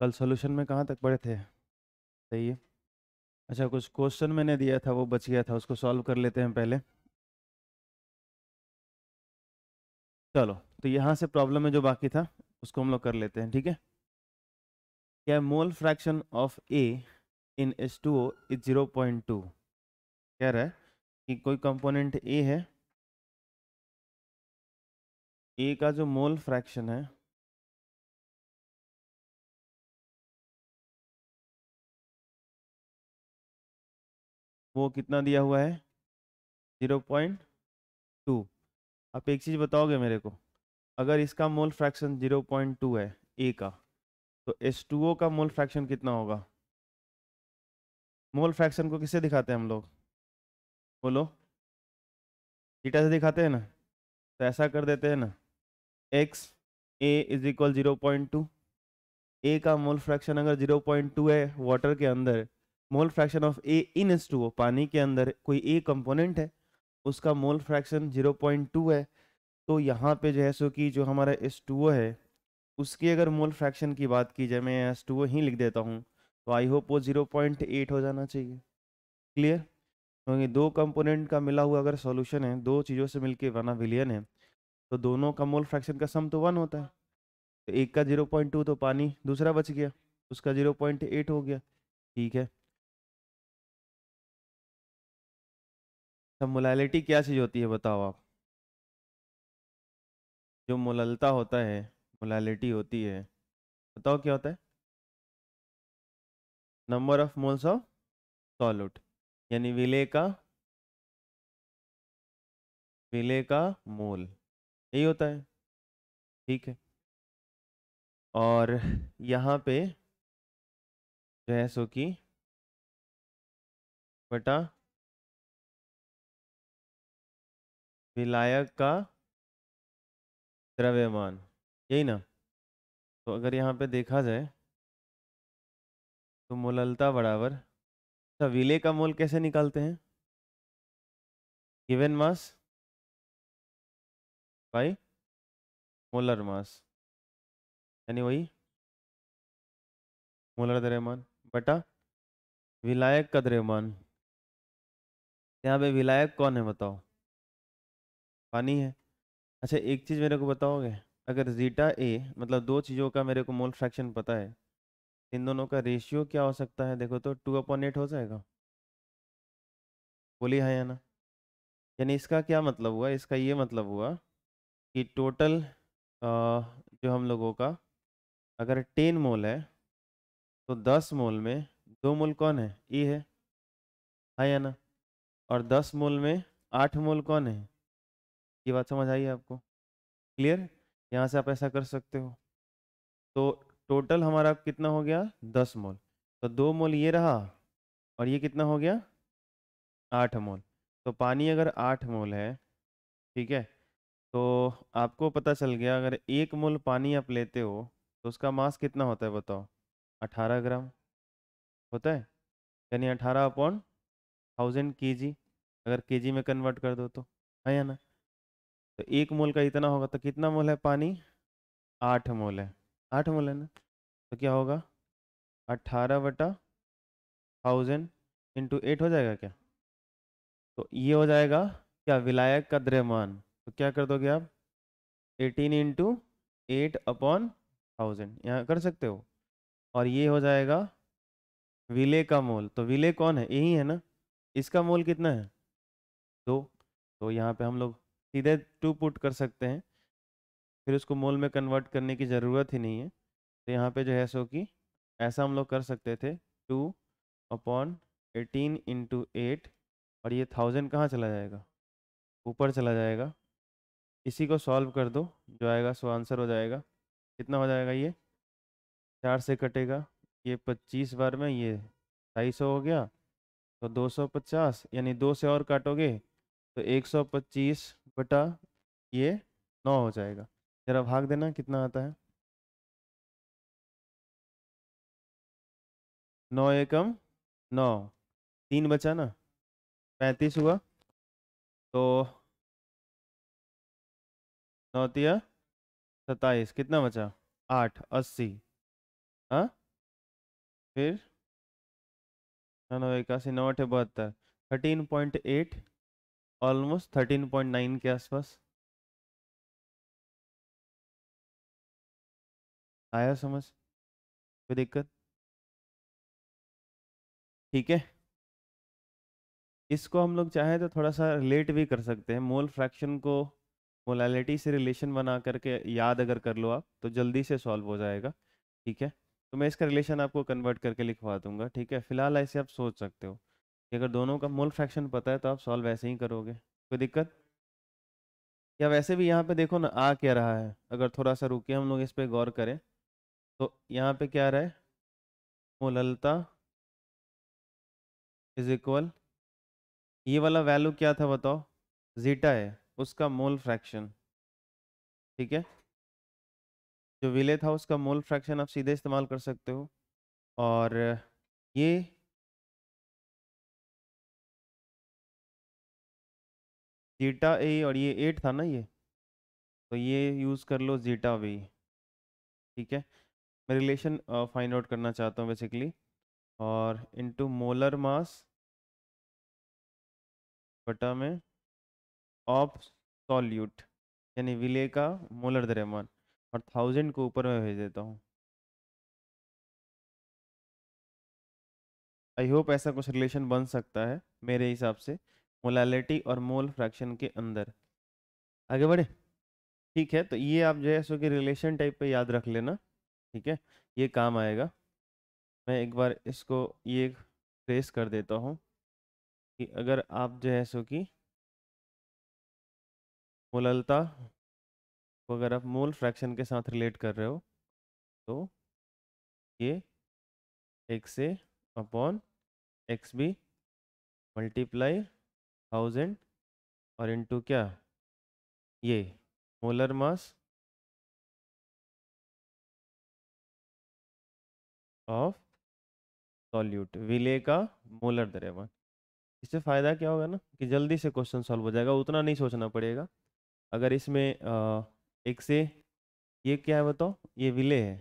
कल सोल्यूशन में कहाँ तक पढ़े थे सही है अच्छा कुछ क्वेश्चन मैंने दिया था वो बच गया था उसको सॉल्व कर लेते हैं पहले चलो तो यहाँ से प्रॉब्लम में जो बाकी था उसको हम लोग कर लेते हैं ठीक है क्या mole fraction of A in S two O is zero point two कह रहा है कि कोई कंपोनेंट ए है ए का जो मोल फ्रैक्शन है वो कितना दिया हुआ है ज़ीरो पॉइंट टू आप एक चीज़ बताओगे मेरे को अगर इसका mole fraction zero point two है ए का तो एस टू ओ का मोल फ्रैक्शन कितना होगा मोल फ्रैक्शन को किससे दिखाते हैं हम लोग बोलो थीटा से दिखाते हैं ना तो ऐसा कर देते हैं ना x A is equal zero point two A का मोल फ्रैक्शन अगर ज़ीरो पॉइंट टू है वाटर के अंदर mole fraction of A in S two पानी के अंदर कोई ए कंपोनेंट है उसका मोल फ्रैक्शन 0.2 है तो यहाँ पे जो है सो कि जो हमारा एस टू है उसकी अगर मोल फ्रैक्शन की बात की जाए मैं एस टू ही लिख देता हूँ तो आई होप वो एट हो जाना चाहिए क्लियर क्योंकि तो दो कंपोनेंट का मिला हुआ अगर सॉल्यूशन है दो चीज़ों से मिलके बना विलियन है तो दोनों का मोल फ्रैक्शन का सम तो वन होता है तो एक का 0.2 तो पानी दूसरा बच गया उसका 0.8 हो गया ठीक है अच्छा मोलालिटी क्या चीज़ होती है बताओ आप जो मोललता होता है मोलालिटी होती है बताओ क्या होता है number of moles of solute यानी विले का विले का मोल यही होता है ठीक है और यहाँ पे जो है सो कि बटा विलायक का द्रव्यमान यही ना तो अगर यहाँ पे देखा जाए तो मोललता बराबर अच्छा विले का मोल कैसे निकालते हैं given mass by molar mass यानी वही मोलर द्रव्यमान बटा विलायक का द्रव्यमान यहाँ पे विलायक कौन है बताओ पानी है अच्छा एक चीज़ मेरे को बताओगे अगर जीटा ए मतलब दो चीज़ों का मेरे को मोल फ्रैक्शन पता है इन दोनों का रेशियो क्या हो सकता है देखो तो टू अपॉन एट हो जाएगा बोली है हाँ या ना यानी इसका क्या मतलब हुआ इसका ये मतलब हुआ कि टोटल जो हम लोगों का अगर टेन मोल है तो दस मोल में दो मोल कौन है ई है हाँ या ना और दस मोल में आठ मोल कौन है ये बात समझ आई है आपको क्लियर यहाँ से आप ऐसा कर सकते हो तो टोटल हमारा कितना हो गया दस मोल तो दो मोल ये रहा और ये कितना हो गया आठ मोल तो पानी अगर आठ मोल है ठीक है तो आपको पता चल गया अगर एक मोल पानी आप लेते हो तो उसका मास कितना होता है बताओ अठारह ग्राम होता है यानी अठारह अपॉन थाउजेंड के अगर के में कन्वर्ट कर दो तो है या ना तो एक मोल का इतना होगा तो कितना मोल है पानी आठ मोल है आठ मोल है ना तो क्या होगा अट्ठारह बटा थाउजेंड इंटू एट हो जाएगा क्या तो ये हो जाएगा क्या विलायक का द्रव्यमान तो क्या कर दोगे आप eighteen into eight upon thousand यहाँ कर सकते हो और ये हो जाएगा विले का मोल तो विले कौन है यही है ना इसका मोल कितना है दो तो यहाँ पे हम लोग सीधे टू पुट कर सकते हैं फिर उसको मोल में कन्वर्ट करने की ज़रूरत ही नहीं है तो यहाँ पे जो है सो कि ऐसा हम लोग कर सकते थे two upon eighteen into eight और ये थाउजेंड कहाँ चला जाएगा ऊपर चला जाएगा इसी को सॉल्व कर दो जो आएगा सो आंसर हो जाएगा कितना हो जाएगा ये चार से कटेगा ये पच्चीस बार में ये ढाई सौ हो गया तो दो सौ पचास यानी दो से और काटोगे तो 125 बटा ये नौ हो जाएगा ज़रा भाग देना कितना आता है नौ एकम नौ तीन बचा ना पैंतीस हुआ तो नौतिया सत्ताईस कितना बचा आठ अस्सी हाँ फिर हाँ, नौ इक्यासी नौ अठे बहत्तर thirteen point eight almost thirteen point nine के आसपास आया समझ कोई दिक्कत ठीक है इसको हम लोग चाहें तो थोड़ा सा रिलेट भी कर सकते हैं मोल फ्रैक्शन को मोलालिटी से रिलेशन बना करके याद अगर कर लो आप तो जल्दी से सॉल्व हो जाएगा ठीक है तो मैं इसका रिलेशन आपको कन्वर्ट करके लिखवा दूंगा ठीक है फिलहाल ऐसे आप सोच सकते हो अगर दोनों का मूल फ्रैक्शन पता है तो आप सॉल्व ऐसे ही करोगे कोई दिक्कत या वैसे भी यहाँ पे देखो ना आ क्या रहा है अगर थोड़ा सा रुके हम लोग इस पर गौर करें तो यहाँ पे क्या रहा है मोललता इज इक्वल ये वाला वैल्यू क्या था बताओ जीटा है उसका मूल फ्रैक्शन ठीक है जो विले था उसका मूल फ्रैक्शन आप सीधे इस्तेमाल कर सकते हो और ये जीटा ए और ये एट था ना ये तो ये यूज़ कर लो जीटा वी ठीक है मैं रिलेशन फाइंड आउट करना चाहता हूँ बेसिकली और इनटू मोलर मास बटा में ऑफ सॉल्यूट यानी विले का मोलर द्रव्यमान और थाउजेंड को ऊपर में भेज देता हूँ आई होप ऐसा कुछ रिलेशन बन सकता है मेरे हिसाब से मोलालिटी और मोल फ्रैक्शन के अंदर आगे बढ़े ठीक है तो ये आप जो है सो कि रिलेशन टाइप पे याद रख लेना ठीक है ये काम आएगा मैं एक बार इसको ये ट्रेस कर देता हूँ कि अगर आप जो है सो कि मोललता को अगर आप मोल फ्रैक्शन के साथ रिलेट कर रहे हो तो ये x A upon x B multiply thousand और इनटू क्या ये मोलर मास ऑफ सॉल्यूट विले का मोलर द्रव्यमान इससे फ़ायदा क्या होगा ना कि जल्दी से क्वेश्चन सॉल्व हो जाएगा उतना नहीं सोचना पड़ेगा अगर इसमें आ, एक से ये क्या है बताओ ये विले है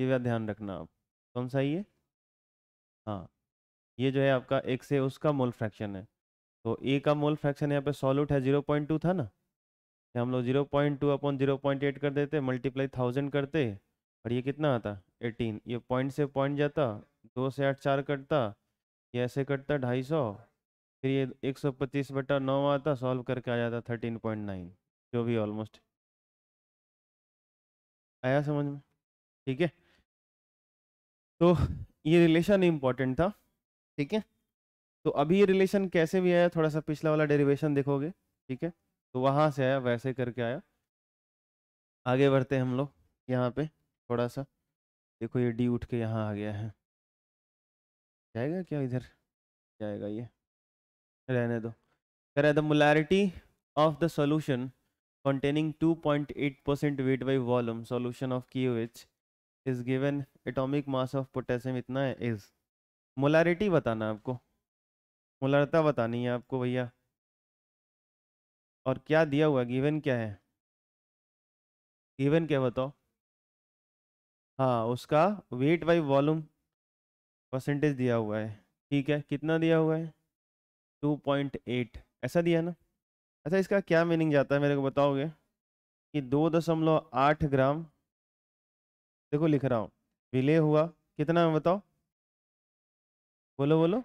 ये भी ध्यान रखना आप कौन सा ये हाँ ये जो है आपका एक से उसका मोल फ्रैक्शन है तो ए का मोल फ्रैक्शन यहाँ पे सॉल्यूट है जीरो पॉइंट टू था ना हम लोग zero point two upon zero point eight कर देते मल्टीप्लाई थाउजेंड करते और ये कितना आता एटीन ये पॉइंट से पॉइंट जाता दो से आठ चार कटता ये ऐसे कटता ढाई सौ फिर ये एक सौ पच्चीस बटा नौ आता सॉल्व करके आ जाता थर्टीन पॉइंट नाइन जो भी ऑलमोस्ट आया समझ में ठीक है तो ये रिलेशन इम्पॉर्टेंट था ठीक है तो अभी ये रिलेशन कैसे भी आया थोड़ा सा पिछला वाला डेरिवेशन देखोगे ठीक है तो वहाँ से आया वैसे करके आया आगे बढ़ते हैं हम लोग यहाँ पे थोड़ा सा देखो ये डी उठ के यहाँ आ गया है जाएगा क्या इधर जाएगा ये रहने दो करें the molarity of the solution containing 2.8% by volume solution of की which is given atomic mass of potassium इतना है इज़ molarity बताना आपको मुलरता बतानी है आपको भैया और क्या दिया हुआ गिवन क्या है गिवन क्या बताओ हाँ उसका वेट बाई वॉल्यूम परसेंटेज दिया हुआ है ठीक है कितना दिया हुआ है टू पॉइंट एट ऐसा दिया ना अच्छा इसका क्या मीनिंग जाता है मेरे को बताओगे कि दो दशमलव आठ ग्राम देखो लिख रहा हूँ विले हुआ कितना बताओ बोलो बोलो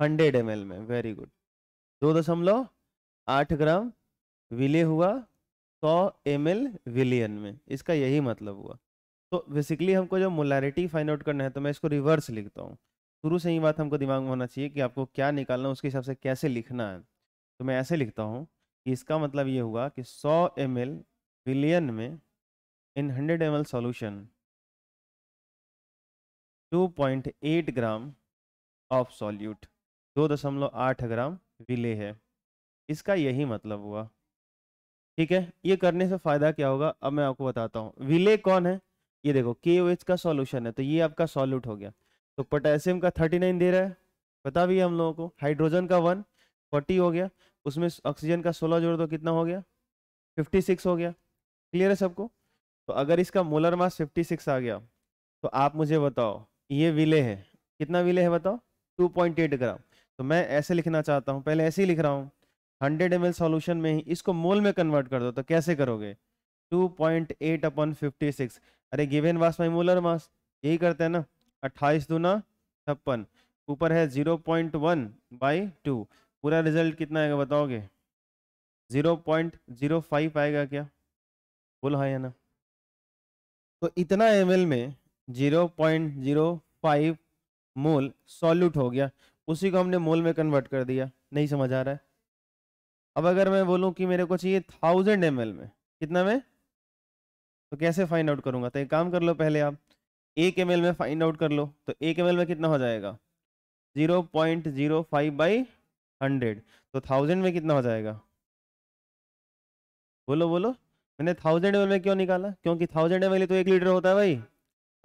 हंड्रेड एम में वेरी गुड दो दशमलव आठ ग्राम विले हुआ सौ एम एल विलियन में इसका यही मतलब हुआ तो बेसिकली हमको जो मोलारिटी फाइंड आउट करना है तो मैं इसको रिवर्स लिखता हूँ शुरू से ही बात हमको दिमाग में होना चाहिए कि आपको क्या निकालना है उसके हिसाब से कैसे लिखना है तो मैं ऐसे लिखता हूँ कि इसका मतलब ये हुआ कि 100 एम एल विलियन में in 100 M L solution eight gram of solute दो दशमलव आठ ग्राम विले है इसका यही मतलब हुआ ठीक है ये करने से फायदा क्या होगा अब मैं आपको बताता हूँ विले कौन है ये देखो के ओ एच का सॉल्यूशन है तो ये आपका सॉल्यूट हो गया तो पोटेशियम का थर्टी नाइन दे रहा है पता भी है हम लोगों को हाइड्रोजन का वन फोर्टी हो गया उसमें ऑक्सीजन का सोलह जोड़ दो कितना हो गया फिफ्टी सिक्स हो गया क्लियर है सबको तो अगर इसका मोलर मास फिफ्टी सिक्स आ गया तो आप मुझे बताओ ये विले है कितना विले है बताओ टू पॉइंट एट ग्राम तो मैं ऐसे लिखना चाहता हूँ पहले ऐसे ही लिख रहा हूँ हंड्रेड एम सॉल्यूशन में ही इसको मोल में कन्वर्ट कर दो तो कैसे करोगे 2.8 point eight upon fifty six अरे given mass by molar mass यही करते हैं ना अट्ठाईस दूना छप्पन ऊपर है 0.1 पॉइंट वन बाई टू पूरा रिजल्ट कितना आएगा बताओगे 0.05 आएगा क्या बोल हाँ या ना तो इतना एम में 0.05 मोल सॉल्यूट हो गया उसी को हमने मोल में कन्वर्ट कर दिया नहीं समझ आ रहा है अब अगर मैं बोलूँ कि मेरे को चाहिए थाउजेंड एम में कितना में तो कैसे फाइंड आउट करूंगा तो एक काम कर लो पहले आप एक एम में फाइंड आउट कर लो तो एक एम में कितना हो जाएगा zero point zero five by hundred तो थाउजेंड में कितना हो जाएगा बोलो बोलो मैंने थाउजेंड एम में क्यों निकाला क्योंकि थाउजेंड एम तो एक लीटर होता है भाई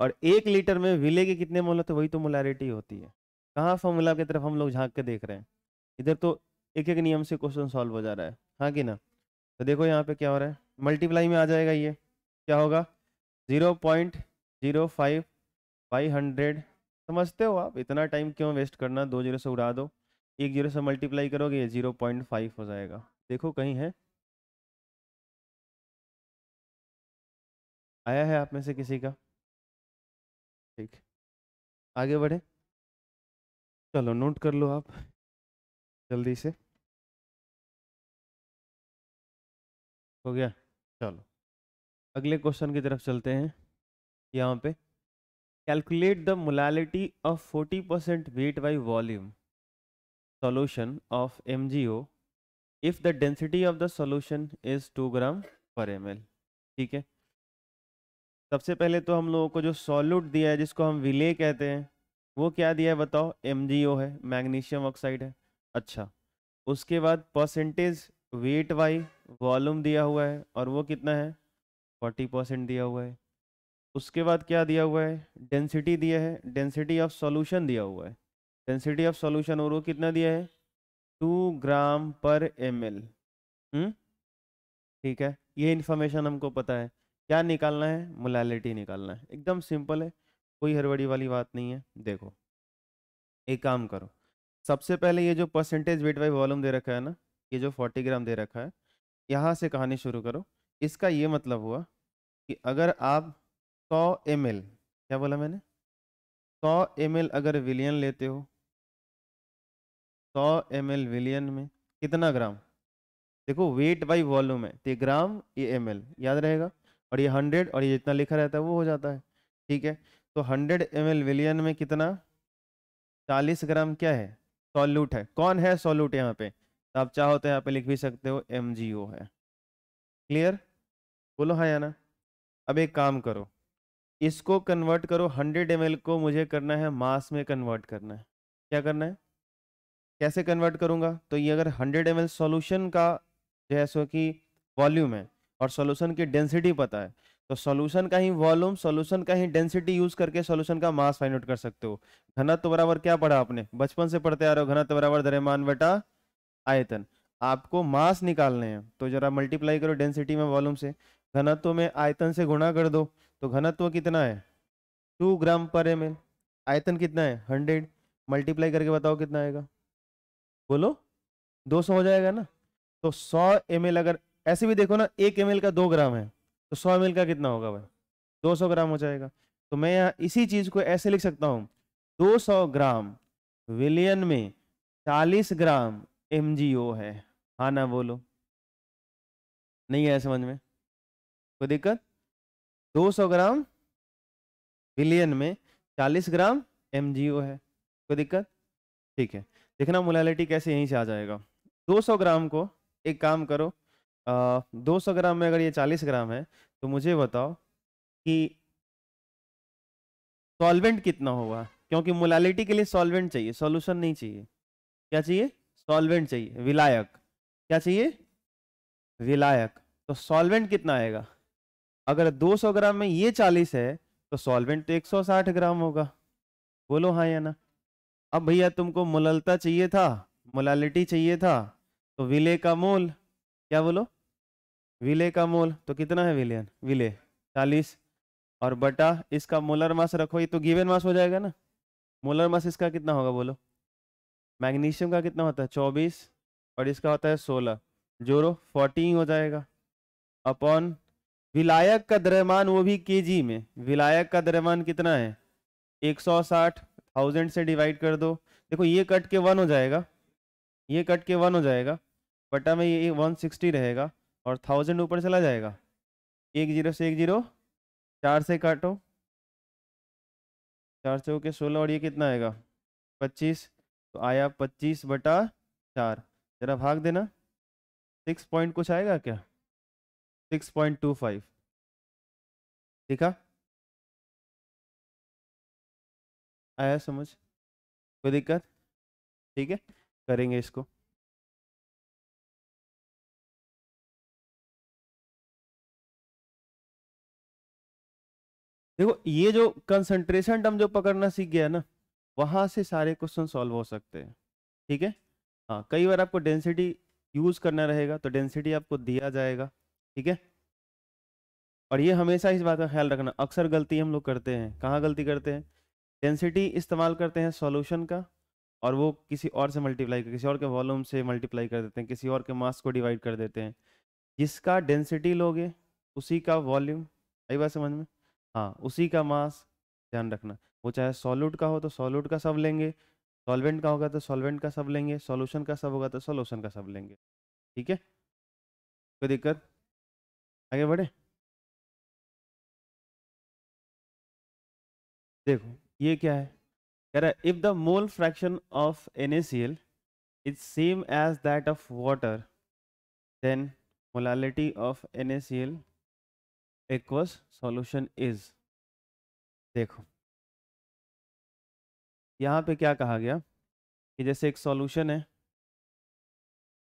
और एक लीटर में विले के कितने मोल होते वही तो मोलारिटी होती है कहाँ फॉर्मूला की तरफ हम लोग झांक के देख रहे हैं इधर तो एक एक नियम से क्वेश्चन सॉल्व हो जा रहा है हाँ कि ना तो देखो यहाँ पे क्या हो रहा है मल्टीप्लाई में आ जाएगा ये क्या होगा zero point zero five five hundred समझते हो आप इतना टाइम क्यों वेस्ट करना दो जीरो से उड़ा दो एक जीरो से मल्टीप्लाई करोगे ये जीरो पॉइंट फाइव हो जाएगा देखो कहीं है आया है आप में से किसी का ठीक आगे बढ़े चलो नोट कर लो आप जल्दी से हो गया चलो अगले क्वेश्चन की तरफ चलते हैं यहाँ पे calculate the molality of 40% percent weight by volume G O if the density of the solution is two 2 per M L ठीक है सबसे पहले तो हम लोगों को जो सॉल्यूट दिया है जिसको हम विले कहते हैं वो क्या दिया है बताओ एम है मैग्नीशियम ऑक्साइड है अच्छा उसके बाद परसेंटेज वेट वाई वॉल्यूम दिया हुआ है और वो कितना है फोर्टी परसेंट दिया हुआ है उसके बाद क्या दिया हुआ है डेंसिटी दिया है डेंसिटी ऑफ सॉल्यूशन दिया हुआ है डेंसिटी ऑफ सॉल्यूशन और वो कितना दिया है टू ग्राम पर एम एल ठीक है ये इन्फॉर्मेशन हमको पता है क्या निकालना है मोलालिटी निकालना है एकदम सिंपल है कोई हड़बड़ी वाली बात नहीं है देखो एक काम करो सबसे पहले ये जो परसेंटेज वेट बाई वॉल्यूम दे रखा है ना ये जो फोर्टी ग्राम दे रखा है यहाँ से कहानी शुरू करो इसका ये मतलब हुआ कि अगर आप सौ एम क्या बोला मैंने सौ एम अगर विलियन लेते हो सौ एम विलियन में कितना ग्राम देखो वेट बाई वॉल्यूम है तो ग्राम ये एम याद रहेगा और ये हंड्रेड और ये जितना लिखा रहता है वो हो जाता है ठीक है तो 100 एम विलियन में कितना 40 ग्राम क्या है सॉल्यूट है कौन है सॉल्यूट यहाँ पे तो आप चाहो तो यहाँ पे लिख भी सकते हो एम है क्लियर बोलो हाँ या ना अब एक काम करो इसको कन्वर्ट करो 100 एम को मुझे करना है मास में कन्वर्ट करना है क्या करना है कैसे कन्वर्ट करूँगा तो ये अगर 100 एम सॉल्यूशन का जो है सो कि वॉल्यूम है और सॉल्यूशन की डेंसिटी पता है तो सॉल्यूशन का ही वॉल्यूम सॉल्यूशन का ही डेंसिटी यूज करके सॉल्यूशन का मास फाइंड आउट कर सकते हो घनत्व बराबर क्या पढ़ा आपने बचपन से पढ़ते आ रहे हो घनत्व बराबर द्रव्यमान बटा आयतन आपको मास निकालने हैं तो जरा मल्टीप्लाई करो डेंसिटी में वॉल्यूम से घनत्व में आयतन से गुणा कर दो तो घनत्व कितना है टू ग्राम पर एम आयतन कितना है हंड्रेड मल्टीप्लाई करके बताओ कितना आएगा बोलो दो सौ हो जाएगा ना तो सौ एम अगर ऐसे भी देखो ना एक एम का दो ग्राम है तो सौ एम का कितना होगा भाई दो सौ ग्राम हो जाएगा तो मैं यहाँ इसी चीज़ को ऐसे लिख सकता हूँ दो सौ ग्राम विलियन में चालीस ग्राम एम है हाँ ना बोलो नहीं आया समझ में कोई दिक्कत 200 ग्राम विलियन में 40 ग्राम एम है कोई दिक्कत ठीक है देखना मोलालिटी कैसे यहीं से आ जाएगा 200 ग्राम को एक काम करो दो सौ ग्राम में अगर ये चालीस ग्राम है तो मुझे बताओ कि सॉल्वेंट कितना होगा क्योंकि मोलालिटी के लिए सॉल्वेंट चाहिए सॉल्यूशन नहीं चाहिए क्या चाहिए सॉल्वेंट चाहिए विलायक क्या चाहिए विलायक तो सॉल्वेंट कितना आएगा अगर 200 ग्राम में ये 40 है तो सॉल्वेंट तो 160 ग्राम होगा बोलो हाँ या ना अब भैया तुमको मुललता चाहिए था मोलालिटी चाहिए था तो विले का मोल क्या बोलो विले का मोल तो कितना है विलियन विले चालीस और बटा इसका मोलर मास रखो ये तो गिवन मास हो जाएगा ना मोलर मास इसका कितना होगा बोलो मैग्नीशियम का कितना होता है चौबीस और इसका होता है सोलह जोरो फोर्टीन हो जाएगा अपॉन विलायक का द्रव्यमान वो भी केजी में विलायक का द्रव्यमान कितना है एक सौ साठ थाउजेंड से डिवाइड कर दो देखो ये कट के वन हो जाएगा ये कट के वन हो जाएगा बटा में ये वन सिक्सटी रहेगा और थाउजेंड ऊपर चला जाएगा एक जीरो से एक जीरो चार से काटो चार से होके सोलह और ये कितना आएगा पच्चीस तो आया पच्चीस बटा चार जरा भाग देना सिक्स पॉइंट कुछ आएगा क्या सिक्स पॉइंट टू फाइव ठीक है आया समझ कोई दिक्कत ठीक है करेंगे इसको देखो ये जो कंसंट्रेशन टर्म जो पकड़ना सीख गया ना वहां से सारे क्वेश्चन सॉल्व हो सकते हैं ठीक है हाँ कई बार आपको डेंसिटी यूज करना रहेगा तो डेंसिटी आपको दिया जाएगा ठीक है और ये हमेशा इस बात का ख्याल रखना अक्सर गलती हम लोग करते हैं कहाँ गलती करते हैं डेंसिटी इस्तेमाल करते हैं सॉल्यूशन का और वो किसी और से मल्टीप्लाई कर किसी और के वॉल्यूम से मल्टीप्लाई कर देते हैं किसी और के मास को डिवाइड कर देते हैं जिसका डेंसिटी लोगे उसी का वॉल्यूम आई बात समझ में हाँ उसी का मास ध्यान रखना वो चाहे सॉल्यूट का हो तो सॉल्यूट का सब लेंगे सॉल्वेंट का होगा तो सॉल्वेंट का सब लेंगे सॉल्यूशन का सब होगा तो सॉल्यूशन का सब लेंगे ठीक है कोई दिक्कत आगे बढ़े देखो ये क्या है कह रहा है if the mole fraction of N is same as that of water then molality of N A C L aqueous solution is देखो यहाँ पे क्या कहा गया कि जैसे एक सॉल्यूशन है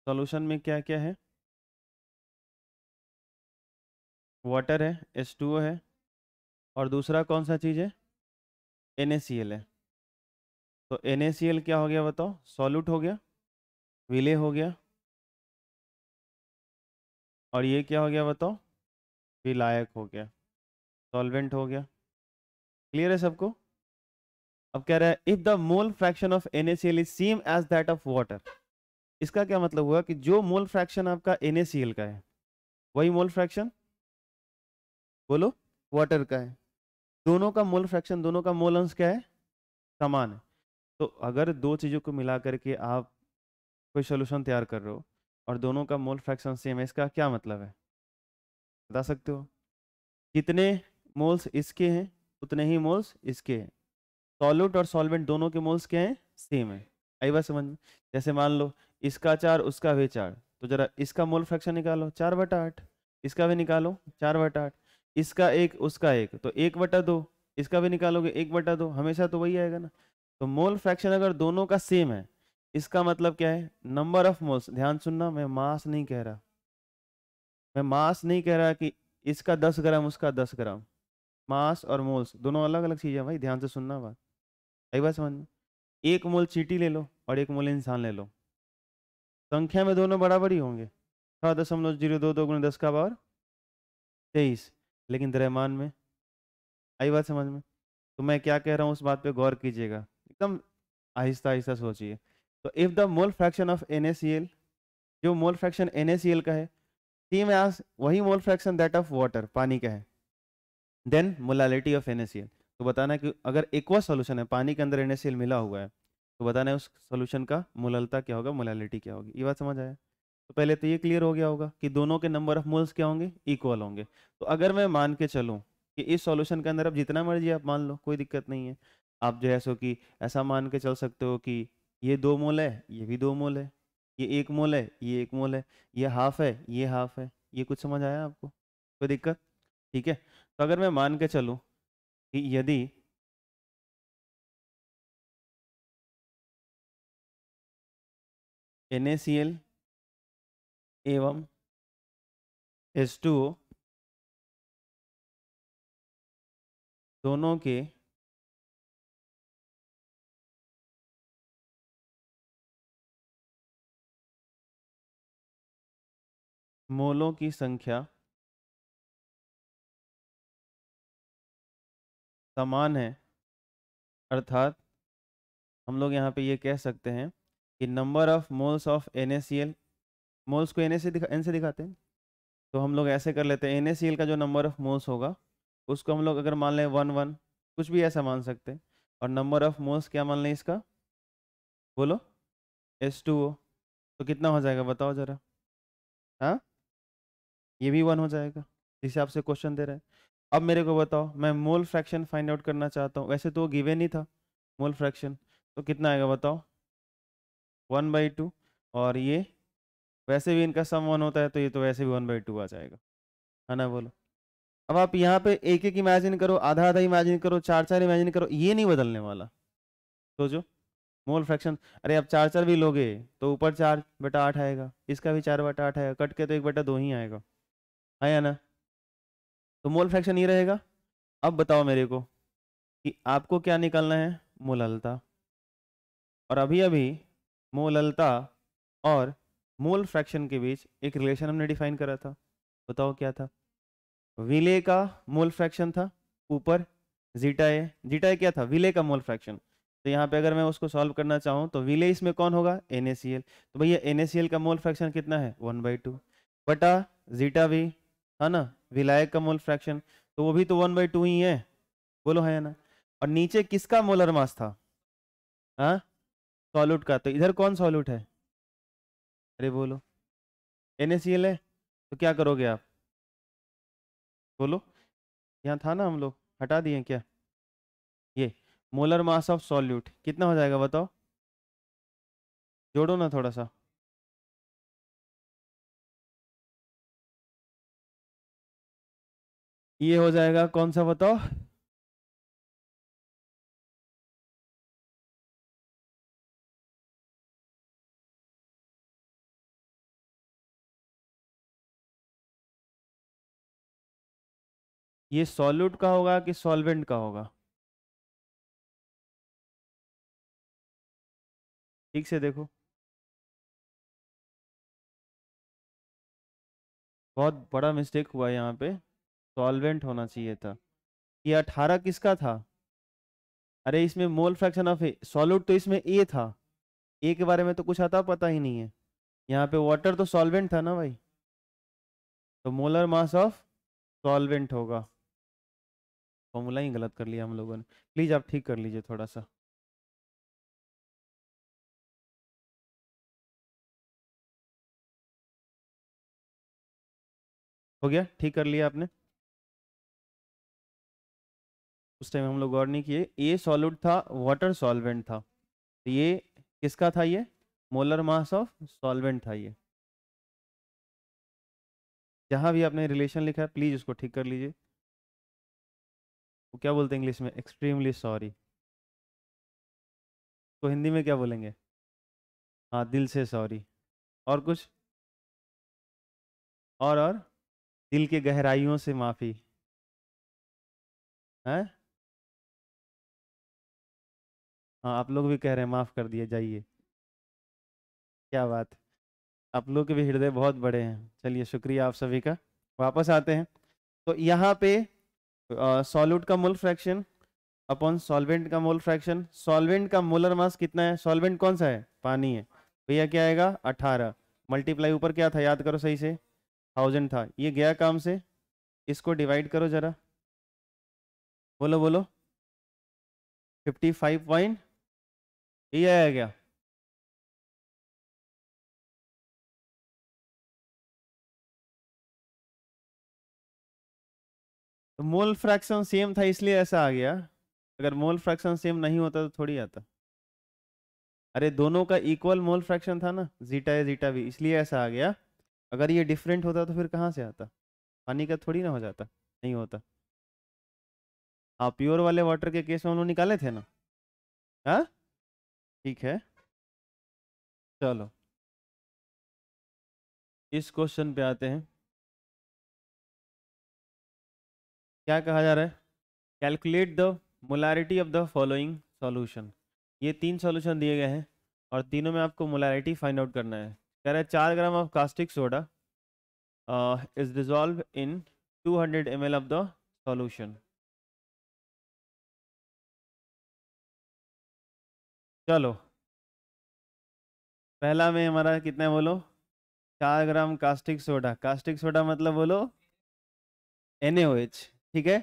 सॉल्यूशन में क्या क्या है वाटर है एस टू है और दूसरा कौन सा चीज़ है एन है तो एन क्या हो गया बताओ सॉल्यूट हो गया विले हो गया और ये क्या हो गया बताओ भी लायक हो गया सॉल्वेंट हो गया क्लियर है सबको अब कह रहा है if the mole fraction of N is same as that of water इसका क्या मतलब हुआ कि जो मोल फ्रैक्शन आपका एन का है वही मोल फ्रैक्शन बोलो वाटर का है दोनों का मोल फ्रैक्शन दोनों का मोल अंश क्या है समान है तो अगर दो चीज़ों को मिला करके आप कोई सोल्यूशन तैयार कर रहे हो और दोनों का मोल फ्रैक्शन सेम है इसका क्या मतलब है बता सकते हो कितने मोल्स इसके हैं उतने ही मोल्स इसके हैं सॉल्यूट और सॉल्वेंट दोनों के मोल्स क्या हैं सेम है आई बात समझ में जैसे मान लो इसका चार उसका भी चार तो जरा इसका मोल फ्रैक्शन निकालो चार बटा आठ इसका भी निकालो चार बटा आठ इसका एक उसका एक तो एक बटा दो इसका भी निकालोगे एक बटा दो हमेशा तो वही आएगा ना तो मोल फ्रैक्शन अगर दोनों का सेम है इसका मतलब क्या है नंबर ऑफ मोल्स ध्यान सुनना मैं मास नहीं कह रहा मैं मास नहीं कह रहा कि इसका दस ग्राम उसका दस ग्राम मास और मोल्स दोनों अलग अलग चीज़ें भाई ध्यान से सुनना बात आई बात समझ में एक मोल चीटी ले लो और एक मोल इंसान ले लो संख्या में दोनों बराबर ही होंगे छः दशमलव जीरो दो दो गुण दस का बार तेईस लेकिन द्रहमान में आई बात समझ में तो मैं क्या कह रहा हूँ उस बात पे गौर कीजिएगा एकदम आहिस्ता आहिस्ता सोचिए तो if the mole fraction of N जो मोल फ्रैक्शन एन का है टी में आज वही mole fraction that of water पानी का है देन मोलालिटी ऑफ एनएसएल तो बताना कि अगर एक्वा सोल्यूशन है पानी के अंदर एनएसीएल मिला हुआ है तो बताना है उस सोल्यूशन का मोललता क्या होगा मोलालिटी क्या होगी ये बात समझ आया तो पहले तो ये क्लियर हो गया होगा कि दोनों के नंबर ऑफ मोल्स क्या होंगे इक्वल होंगे तो अगर मैं मान के चलूँ कि इस सॉल्यूशन के अंदर आप जितना मर्जी आप मान लो कोई दिक्कत नहीं है आप जो है सो कि ऐसा मान के चल सकते हो कि ये दो मोल है ये भी दो मोल है ये एक मोल है ये एक मोल है ये हाफ है ये हाफ है ये कुछ समझ आया आपको कोई दिक्कत ठीक है तो अगर मैं मान के चलूँ कि यदि एन एवं एस दोनों के मोलों की संख्या समान है अर्थात हम लोग यहाँ पे ये कह सकते हैं कि number of moles of N moles को एन ए दिखा एन से दिखाते हैं तो हम लोग ऐसे कर लेते हैं एन का जो नंबर ऑफ मोल्स होगा उसको हम लोग अगर मान लें वन वन कुछ भी ऐसा मान सकते हैं और नंबर ऑफ मोल्स क्या मान लें इसका बोलो एस टू ओ तो कितना हो जाएगा बताओ ज़रा हाँ ये भी वन हो जाएगा जिसे हिसाब से क्वेश्चन दे रहे हैं अब मेरे को बताओ मैं मोल फ्रैक्शन फाइंड आउट करना चाहता हूँ वैसे तो वो गिवेन ही था मोल फ्रैक्शन तो कितना आएगा बताओ वन बाई टू और ये वैसे भी इनका सम वन होता है तो ये तो वैसे भी वन बाई टू आ जाएगा है ना बोलो अब आप यहाँ पे एक एक इमेजिन करो आधा आधा इमेजिन करो चार चार इमेजिन करो ये नहीं बदलने वाला सोचो मोल फ्रैक्शन अरे आप चार चार भी लोगे तो ऊपर चार बटा आठ आएगा इसका भी चार बटा आठ आएगा कट के तो एक बटा दो ही आएगा है या ना तो मोल फ्रैक्शन ही रहेगा अब बताओ मेरे को कि आपको क्या निकालना है मोल अलता और अभी अभी मोल अलता और मोल फ्रैक्शन के बीच एक रिलेशन हमने डिफाइन करा था बताओ क्या था विले का मोल फ्रैक्शन था ऊपर जीटा ए जीटा ए क्या था विले का मोल फ्रैक्शन तो यहाँ पे अगर मैं उसको सॉल्व करना चाहूँ तो विले इसमें कौन होगा एन तो भैया एन का मोल फ्रैक्शन कितना है वन बाई टू बटा जीटा वी है ना विलायक का मोल फ्रैक्शन तो वो भी तो वन बाई टू ही है बोलो है ना और नीचे किसका मोलर मास था हाँ सॉल्यूट का तो इधर कौन सॉल्यूट है अरे बोलो एन है तो क्या करोगे आप बोलो यहाँ था ना हम लोग हटा दिए क्या ये मोलर मास ऑफ सॉल्यूट कितना हो जाएगा बताओ जोड़ो ना थोड़ा सा ये हो जाएगा कौन सा बताओ ये सॉल्यूट का होगा कि सॉल्वेंट का होगा ठीक से देखो बहुत बड़ा मिस्टेक हुआ यहाँ पे सॉल्वेंट होना चाहिए था ये अठारह किसका था अरे इसमें mole fraction of A solute तो इसमें ए था ए के बारे में तो कुछ आता पता ही नहीं है यहाँ पे वाटर तो सॉल्वेंट था ना भाई तो मोलर मास ऑफ सॉल्वेंट होगा फॉर्मूला ही गलत कर लिया हम लोगों ने प्लीज़ आप ठीक कर लीजिए थोड़ा सा हो गया ठीक कर लिया आपने उस टाइम हम लोग गौर नहीं किए ए सॉलिड था वाटर सॉल्वेंट था तो ये किसका था ये मोलर मास ऑफ सॉल्वेंट था ये जहां भी आपने रिलेशन लिखा है प्लीज़ उसको ठीक कर लीजिए वो क्या बोलते हैं इंग्लिश में एक्सट्रीमली सॉरी तो हिंदी में क्या बोलेंगे हाँ दिल से सॉरी और कुछ और और दिल के गहराइयों से माफ़ी हैं हाँ आप लोग भी कह रहे हैं माफ़ कर दिए जाइए क्या बात आप लोग के भी हृदय बहुत बड़े हैं चलिए शुक्रिया आप सभी का वापस आते हैं तो यहाँ पे सॉल्यूट का मोल फ्रैक्शन अपॉन सॉल्वेंट का मोल फ्रैक्शन सॉल्वेंट का मोलर मास कितना है सॉल्वेंट कौन सा है पानी है भैया क्या आएगा अठारह मल्टीप्लाई ऊपर क्या था याद करो सही से थाउजेंड था ये गया काम से इसको डिवाइड करो जरा बोलो बोलो फिफ्टी फाइव पॉइंट ये आया क्या तो मोल फ्रैक्शन सेम था इसलिए ऐसा आ गया अगर मोल फ्रैक्शन सेम नहीं होता तो थोड़ी आता अरे दोनों का इक्वल मोल फ्रैक्शन था ना जीटा या जीटा भी इसलिए ऐसा आ गया अगर ये डिफरेंट होता तो फिर कहाँ से आता पानी का थोड़ी ना हो जाता नहीं होता हाँ प्योर वाले वाटर के केस में उन्होंने निकाले थे ना हाँ ठीक है चलो इस क्वेश्चन पे आते हैं क्या कहा जा रहा है calculate the molarity of the following solution ये तीन सॉल्यूशन दिए गए हैं और तीनों में आपको मोलारिटी फाइंड आउट करना है कह रहा है चार gram of caustic soda is dissolve in 200 ml of the solution चलो पहला में हमारा कितना है बोलो चार gram caustic soda caustic soda मतलब बोलो एन ठीक है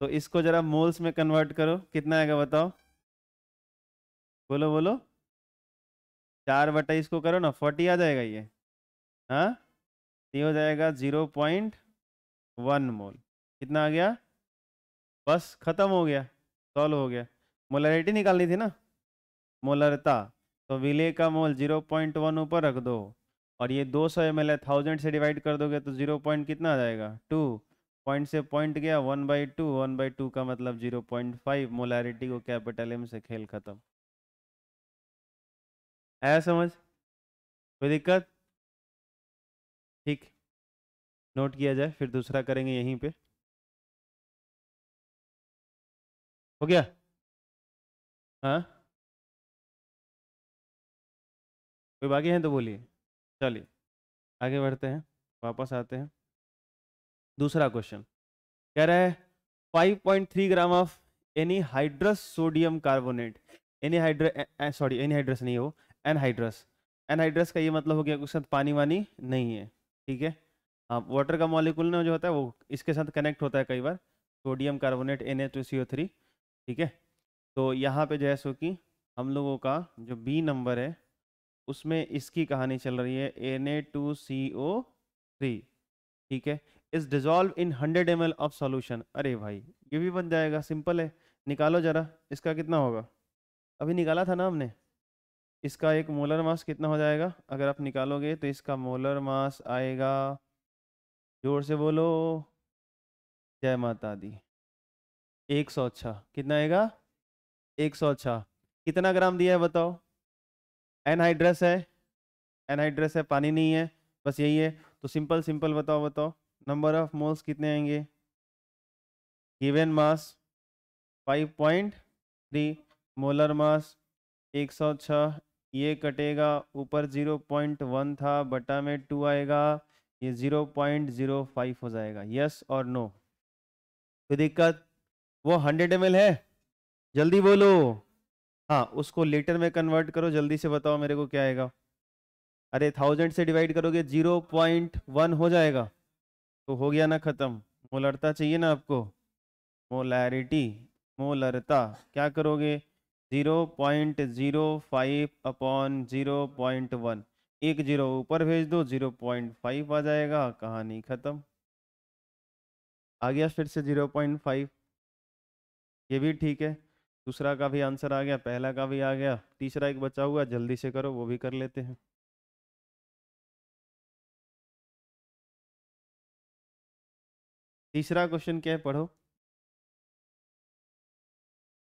तो इसको जरा मोल्स में कन्वर्ट करो कितना आएगा बताओ बोलो बोलो चार बटा इसको करो ना फोर्टी आ जाएगा ये हाँ ये हो जाएगा जीरो पॉइंट वन मोल कितना आ गया बस खत्म हो गया सॉल्व हो गया मोलरिटी निकालनी थी ना मोलरता तो विलय का मोल जीरो पॉइंट वन ऊपर रख दो और ये दो सौ एम एल है थाउजेंड से डिवाइड कर दोगे तो जीरो पॉइंट कितना आ जाएगा टू पॉइंट से पॉइंट गया one by two one by two का मतलब जीरो पॉइंट फाइव मोलैरिटी को कैपिटल एम से खेल खत्म आया समझ कोई दिक्कत ठीक नोट किया जाए फिर दूसरा करेंगे यहीं पे हो गया हाँ कोई बाकी हैं तो बोलिए चलिए आगे बढ़ते हैं वापस आते हैं दूसरा क्वेश्चन कह रहा है 5.3 gram of anhydrous sodium carbonate anhydrous sorry anhydrous नहीं हो एनहाइड्रस एनहाइड्रस का ये मतलब हो गया उसके साथ पानी वानी नहीं है ठीक है हाँ वाटर का मॉलिकुल ना जो होता है वो इसके साथ कनेक्ट होता है कई बार सोडियम कार्बोनेट एन थ्री ठीक है तो यहाँ पे जो है सो कि हम लोगों का जो बी नंबर है उसमें इसकी कहानी चल रही है N A two C O three ठीक है is dissolve in hundred M of solution अरे भाई ये भी बन जाएगा सिंपल है निकालो जरा इसका कितना होगा अभी निकाला था ना हमने इसका एक मोलर मास कितना हो जाएगा अगर आप निकालोगे तो इसका मोलर मास आएगा जोर से बोलो जय माता दी एक सौ अच्छा कितना आएगा एक सौ अच्छा कितना ग्राम दिया है बताओ एनहाइड्रस है एनहाइड्रस है पानी नहीं है बस यही है तो सिंपल सिंपल बताओ बताओ नंबर ऑफ मोल्स कितने आएंगे गिवन मास 5.3 मोलर मास 106 ये कटेगा ऊपर 0.1 था बटा में 2 आएगा ये 0.05 हो जाएगा यस और नो कोई दिक्कत वो 100 एम है जल्दी बोलो हाँ उसको लीटर में कन्वर्ट करो जल्दी से बताओ मेरे को क्या आएगा अरे थाउजेंड से डिवाइड करोगे जीरो पॉइंट वन हो जाएगा तो हो गया ना ख़त्म मोलरता चाहिए ना आपको मोलैरिटी मोलरता क्या करोगे zero point zero five upon zero point one एक जीरो ऊपर भेज दो ज़ीरो पॉइंट फाइव आ जाएगा कहानी ख़त्म आ गया फिर से ज़ीरो पॉइंट फाइव ये भी ठीक है दूसरा का भी आंसर आ गया पहला का भी आ गया तीसरा एक बचा हुआ जल्दी से करो वो भी कर लेते हैं तीसरा क्वेश्चन क्या है पढ़ो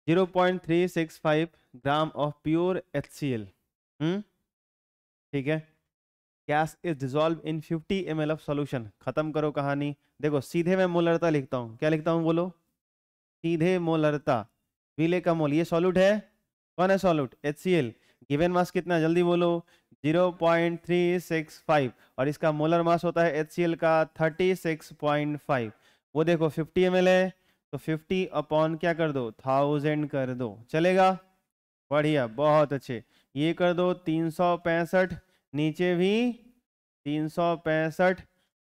0.365 gram of pure H C L ठीक है gas is dissolve in 50 M L of solution खत्म करो कहानी देखो सीधे मैं मोलरता लिखता हूँ क्या लिखता हूँ बोलो सीधे मोलरता विले का मोल ये सॉल्यूट है कौन है सॉल्यूट एल गिवन मास कितना जल्दी बोलो 0.365 और इसका मोलर मास होता है एल का 36.5 वो देखो 50 एम है तो 50 अपॉन क्या कर दो थाउजेंड कर दो चलेगा बढ़िया बहुत अच्छे ये कर दो तीन नीचे भी तीन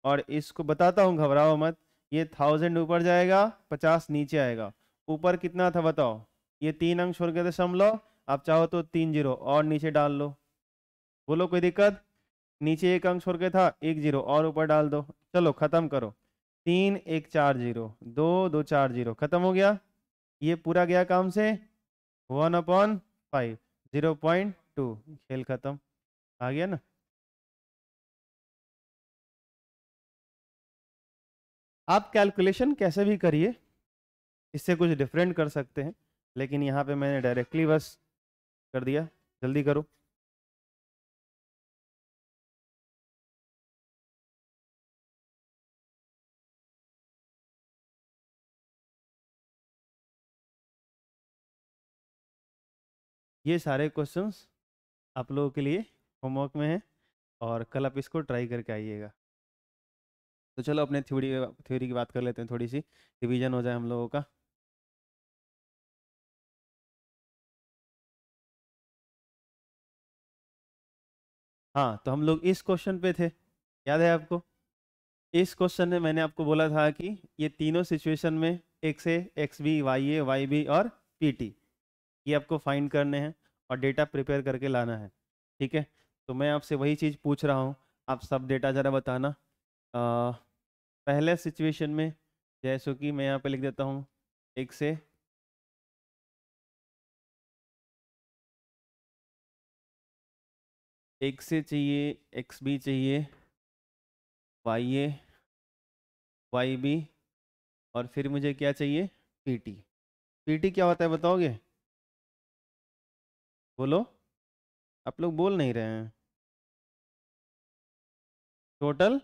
और इसको बताता हूँ घबराओ मत ये थाउजेंड ऊपर जाएगा पचास नीचे आएगा ऊपर कितना था बताओ ये तीन अंक छोड़ के दशमलव तो आप चाहो तो तीन जीरो और नीचे डाल लो बोलो कोई दिक्कत नीचे एक अंक छोड़ के था एक जीरो और ऊपर डाल दो चलो खत्म करो तीन एक चार जीरो दो दो चार जीरो खत्म हो गया ये पूरा गया काम से one upon five zero point two खेल खत्म आ गया ना आप कैलकुलेशन कैसे भी करिए इससे कुछ डिफरेंट कर सकते हैं लेकिन यहाँ पे मैंने डायरेक्टली बस कर दिया जल्दी करो ये सारे क्वेश्चंस आप लोगों के लिए होमवर्क में हैं और कल आप इसको ट्राई करके आइएगा तो चलो अपने थ्योरी थ्योरी की बात कर लेते हैं थोड़ी सी रिवीजन हो जाए हम लोगों का हाँ तो हम लोग इस क्वेश्चन पे थे याद है आपको इस क्वेश्चन में मैंने आपको बोला था कि ये तीनों सिचुएशन में x A x B y A y B और पी टी ये आपको फाइंड करने हैं और डेटा प्रिपेयर करके लाना है ठीक है तो मैं आपसे वही चीज़ पूछ रहा हूँ आप सब डेटा ज़रा बताना आ, पहले सिचुएशन में जैसे कि मैं यहाँ पे लिख देता हूँ एक्स ए एक्स ए चाहिए एक्स बी चाहिए वाई ए वाई बी और फिर मुझे क्या चाहिए पी टी पी टी क्या होता है बताओगे बोलो आप लोग बोल नहीं रहे हैं टोटल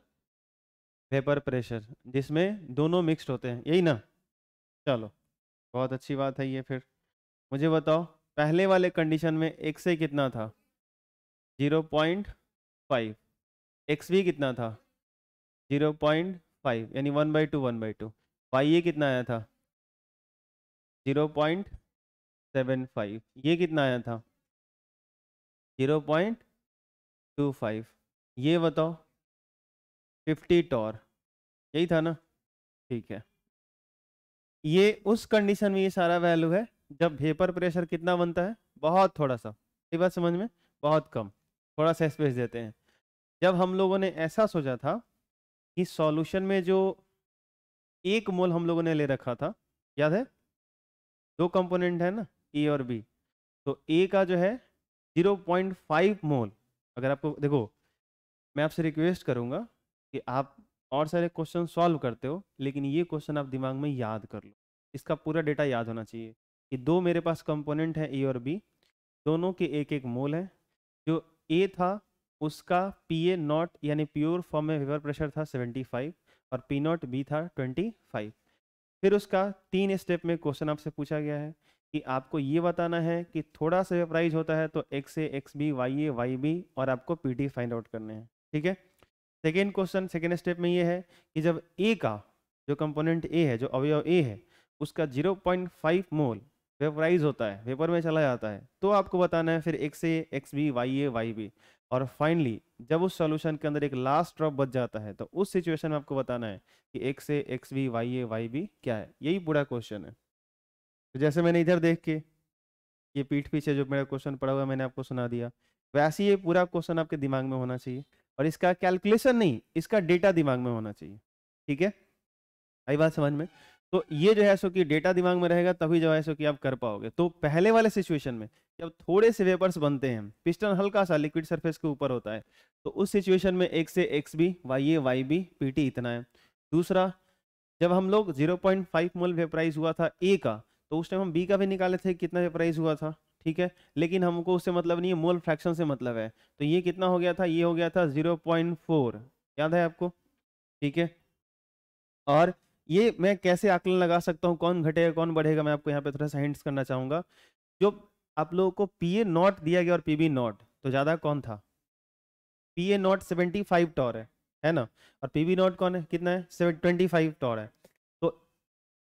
वेपर प्रेशर जिसमें दोनों मिक्स्ड होते हैं यही ना चलो बहुत अच्छी बात है ये फिर मुझे बताओ पहले वाले कंडीशन में एक से कितना था जीरो पॉइंट फाइव एक्स भी कितना था जीरो पॉइंट फाइव यानी one by two one by two y ये कितना आया था जीरो पॉइंट सेवन फाइव ये कितना आया था जीरो पॉइंट टू फाइव ये बताओ फिफ्टी टॉर यही था ना ठीक है ये उस कंडीशन में ये सारा वैल्यू है जब वेपर प्रेशर कितना बनता है बहुत थोड़ा सा ये बात समझ में बहुत कम थोड़ा सा स्पेस देते हैं जब हम लोगों ने ऐसा सोचा था कि सॉल्यूशन में जो एक मोल हम लोगों ने ले रखा था याद है दो कंपोनेंट है ना ए और बी तो ए का जो है 0.5 मोल अगर आपको देखो मैं आपसे रिक्वेस्ट करूँगा कि आप और सारे क्वेश्चन सॉल्व करते हो लेकिन ये क्वेश्चन आप दिमाग में याद कर लो इसका पूरा डेटा याद होना चाहिए कि दो मेरे पास कंपोनेंट है ए और बी दोनों के एक एक मोल हैं जो ए था उसका पी ए नॉट यानी प्योर फॉर्म में वेपर प्रेशर था 75 और पी नॉट बी था 25 फिर उसका तीन स्टेप में क्वेश्चन आपसे पूछा गया है कि आपको ये बताना है कि थोड़ा सा वेपराइज होता है तो x A x B y A y B और आपको पी टी फाइंड आउट करने हैं ठीक है सेकेंड क्वेश्चन सेकेंड स्टेप में ये है कि जब ए का जो कंपोनेंट ए है जो अवयव ए है उसका 0.5 मोल वेपराइज होता है वेपर में चला जाता है तो आपको बताना है फिर x A x B y A y B और फाइनली जब उस सॉल्यूशन के अंदर एक लास्ट ड्रॉप बच जाता है तो उस सिचुएशन में आपको बताना है कि एक से x B y A y B क्या है यही पूरा क्वेश्चन है तो जैसे मैंने इधर देख के ये पीठ पीछे जो मेरा क्वेश्चन पड़ा हुआ मैंने आपको सुना दिया वैसे ये पूरा क्वेश्चन आपके दिमाग में होना चाहिए और इसका कैलकुलेशन नहीं इसका डेटा दिमाग में होना चाहिए ठीक है आई बात समझ में तो ये जो है सो कि डेटा दिमाग में रहेगा तभी जो है सो कि आप कर पाओगे तो पहले वाले सिचुएशन में जब थोड़े से वेपर्स बनते हैं पिस्टन हल्का सा लिक्विड सरफेस के ऊपर होता है तो उस सिचुएशन में एक से x B y A y B P T इतना है दूसरा जब हम लोग 0.5 मोल वेपराइज हुआ था ए का तो उस टाइम हम बी का भी निकाले थे कितना वेपराइज हुआ था ठीक है लेकिन हमको उससे मतलब नहीं है मोल फ्रैक्शन से मतलब है तो ये कितना हो गया था ये हो गया था फोर याद है आपको ठीक है और ये मैं कैसे आकलन लगा सकता हूँ कौन घटेगा कौन बढ़ेगा मैं आपको यहाँ पे थोड़ा सा हिंट्स करना चाहूँगा जो आप लोगों को पी ए नॉट दिया गया और पी बी नॉट तो ज़्यादा कौन था P A not seventy five torr है है ना और पी बी नॉट कौन है कितना है ट्वेंटी फाइव टॉर है तो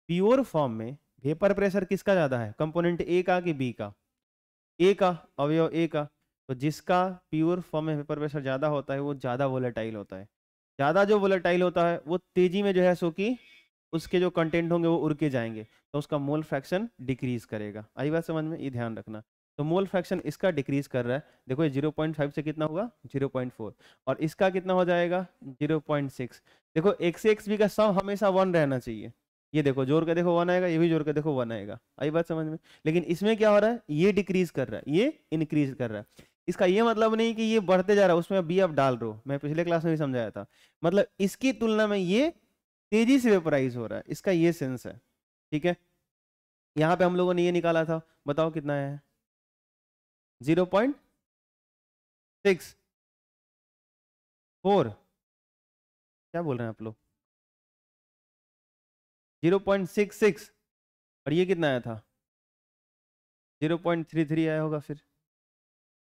प्योर फॉर्म में वेपर प्रेशर किसका ज़्यादा है कंपोनेंट ए का कि बी का ए का अवयव ए का तो जिसका प्योर फॉर्म में वेपर प्रेशर ज़्यादा होता है वो ज़्यादा वोलेटाइल होता है ज़्यादा जो वोलेटाइल होता है वो तेज़ी में जो है सो की उसके जो कंटेंट होंगे वो उड़ के जाएंगे तो उसका मोल फ्रैक्शन डिक्रीज करेगा आई बात समझ में ये ध्यान रखना तो मोल फ्रैक्शन इसका डिक्रीज कर रहा है देखो ये 0.5 से कितना होगा 0.4 और इसका कितना हो जाएगा 0.6 देखो से एक्स बी का सब हमेशा वन रहना चाहिए ये देखो जोर के देखो वन आएगा ये भी जोर के देखो वन आएगा आई बात समझ में लेकिन इसमें क्या हो रहा है ये डिक्रीज कर रहा है ये इंक्रीज कर रहा है इसका ये मतलब नहीं कि ये बढ़ते जा रहा है उसमें बी आप डाल रो मैं पिछले क्लास में भी समझाया था मतलब इसकी तुलना में ये तेजी से वेपराइज हो रहा है इसका ये सेंस है ठीक है यहाँ पे हम लोगों ने ये निकाला था बताओ कितना है जीरो पॉइंट सिक्स फोर क्या बोल रहे हैं आप लोग जीरो पॉइंट सिक्स सिक्स और ये कितना आया था जीरो पॉइंट थ्री थ्री आया होगा फिर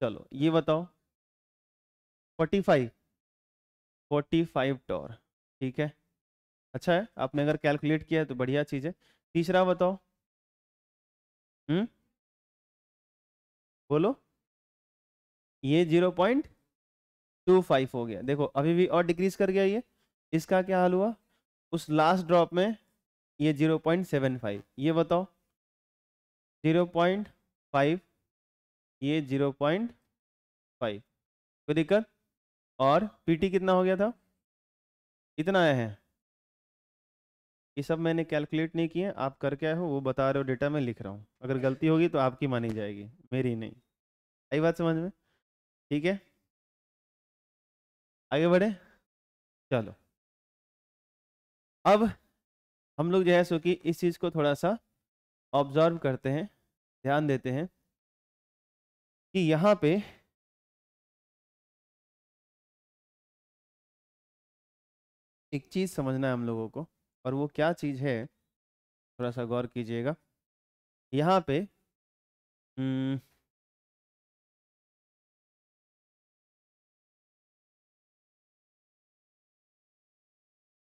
चलो ये बताओ forty five forty five torr ठीक है अच्छा है आपने अगर कैलकुलेट किया है तो बढ़िया चीज़ है तीसरा बताओ हम्म बोलो ये जीरो पॉइंट टू फाइव हो गया देखो अभी भी और डिक्रीज कर गया ये इसका क्या हाल हुआ उस लास्ट ड्रॉप में ये जीरो पॉइंट सेवन फाइव ये बताओ जीरो पॉइंट फाइव ये जीरो पॉइंट फाइव कोई दिक्कत और पीटी कितना हो गया था इतना आया है ये सब मैंने कैलकुलेट नहीं किए आप कर क्या हो वो बता रहे हो डेटा में लिख रहा हूँ अगर गलती होगी तो आपकी मानी जाएगी मेरी नहीं आई बात समझ में ठीक है आगे बढ़े चलो अब हम लोग जो है सो कि इस चीज़ को थोड़ा सा ऑब्जर्व करते हैं ध्यान देते हैं कि यहाँ पे एक चीज़ समझना है हम लोगों को और वो क्या चीज़ है थोड़ा सा गौर कीजिएगा यहाँ पे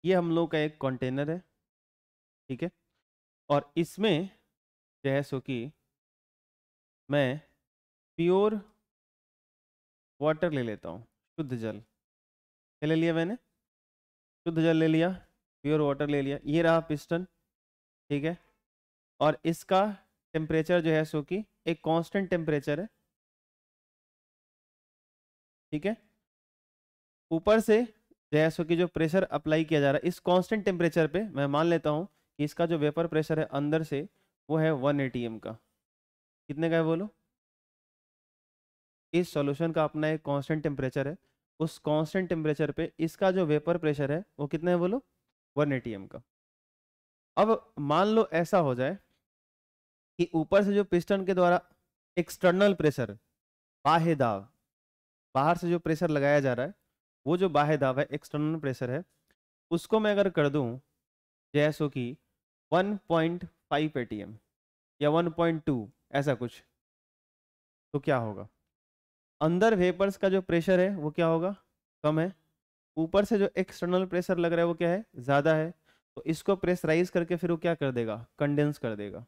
ये हम लोग का एक कंटेनर है ठीक है और इसमें जो है सो कि मैं प्योर वाटर ले लेता हूँ शुद्ध जल क्या ले लिया मैंने शुद्ध जल ले लिया प्योर वाटर ले लिया ये रहा पिस्टन ठीक है और इसका टेम्परेचर जो है सो कि एक कांस्टेंट टेम्परेचर है ठीक है ऊपर से जो है सो कि जो प्रेशर अप्लाई किया जा रहा है इस कांस्टेंट टेम्परेचर पे मैं मान लेता हूँ कि इसका जो वेपर प्रेशर है अंदर से वो है वन ए का कितने का है बोलो इस सॉल्यूशन का अपना एक कांस्टेंट टेम्परेचर है उस कांस्टेंट टेम्परेचर पे इसका जो वेपर प्रेशर है वो कितना है बोलो वन एटी एम का अब मान लो ऐसा हो जाए कि ऊपर से जो पिस्टन के द्वारा एक्सटर्नल प्रेशर बाह्य दाव बाहर से जो प्रेशर लगाया जा रहा है वो जो बाह्य दाव है एक्सटर्नल प्रेशर है उसको मैं अगर कर दूं जैसो कि 1.5 एटीएम या 1.2 ऐसा कुछ तो क्या होगा अंदर वेपर्स का जो प्रेशर है वो क्या होगा कम है ऊपर से जो एक्सटर्नल प्रेशर लग रहा है वो क्या है ज़्यादा है तो इसको प्रेशराइज करके फिर वो क्या कर देगा कंडेंस कर देगा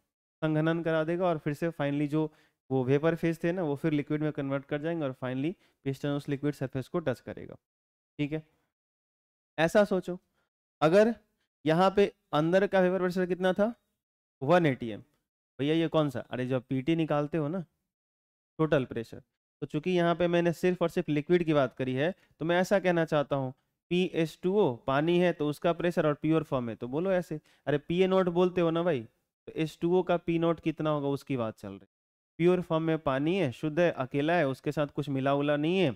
संघनन करा देगा और फिर से फाइनली जो वो वेपर फेस थे ना वो फिर लिक्विड में कन्वर्ट कर जाएंगे और फाइनली पिस्टन उस लिक्विड सरफेस को टच करेगा ठीक है ऐसा सोचो अगर यहाँ पे अंदर का वेपर प्रेशर कितना था वन एटीएम भैया ये कौन सा अरे जब पीटी निकालते हो ना टोटल प्रेशर तो चूंकि यहाँ पे मैंने सिर्फ और सिर्फ लिक्विड की बात करी है तो मैं ऐसा कहना चाहता हूँ पी एस टू ओ पानी है तो उसका प्रेशर और प्योर फॉर्म है तो बोलो ऐसे अरे पी ए नोट बोलते हो ना भाई तो एस टू ओ का पी नोट कितना होगा उसकी बात चल रही प्योर फॉर्म में पानी है शुद्ध है अकेला है उसके साथ कुछ मिला उला नहीं है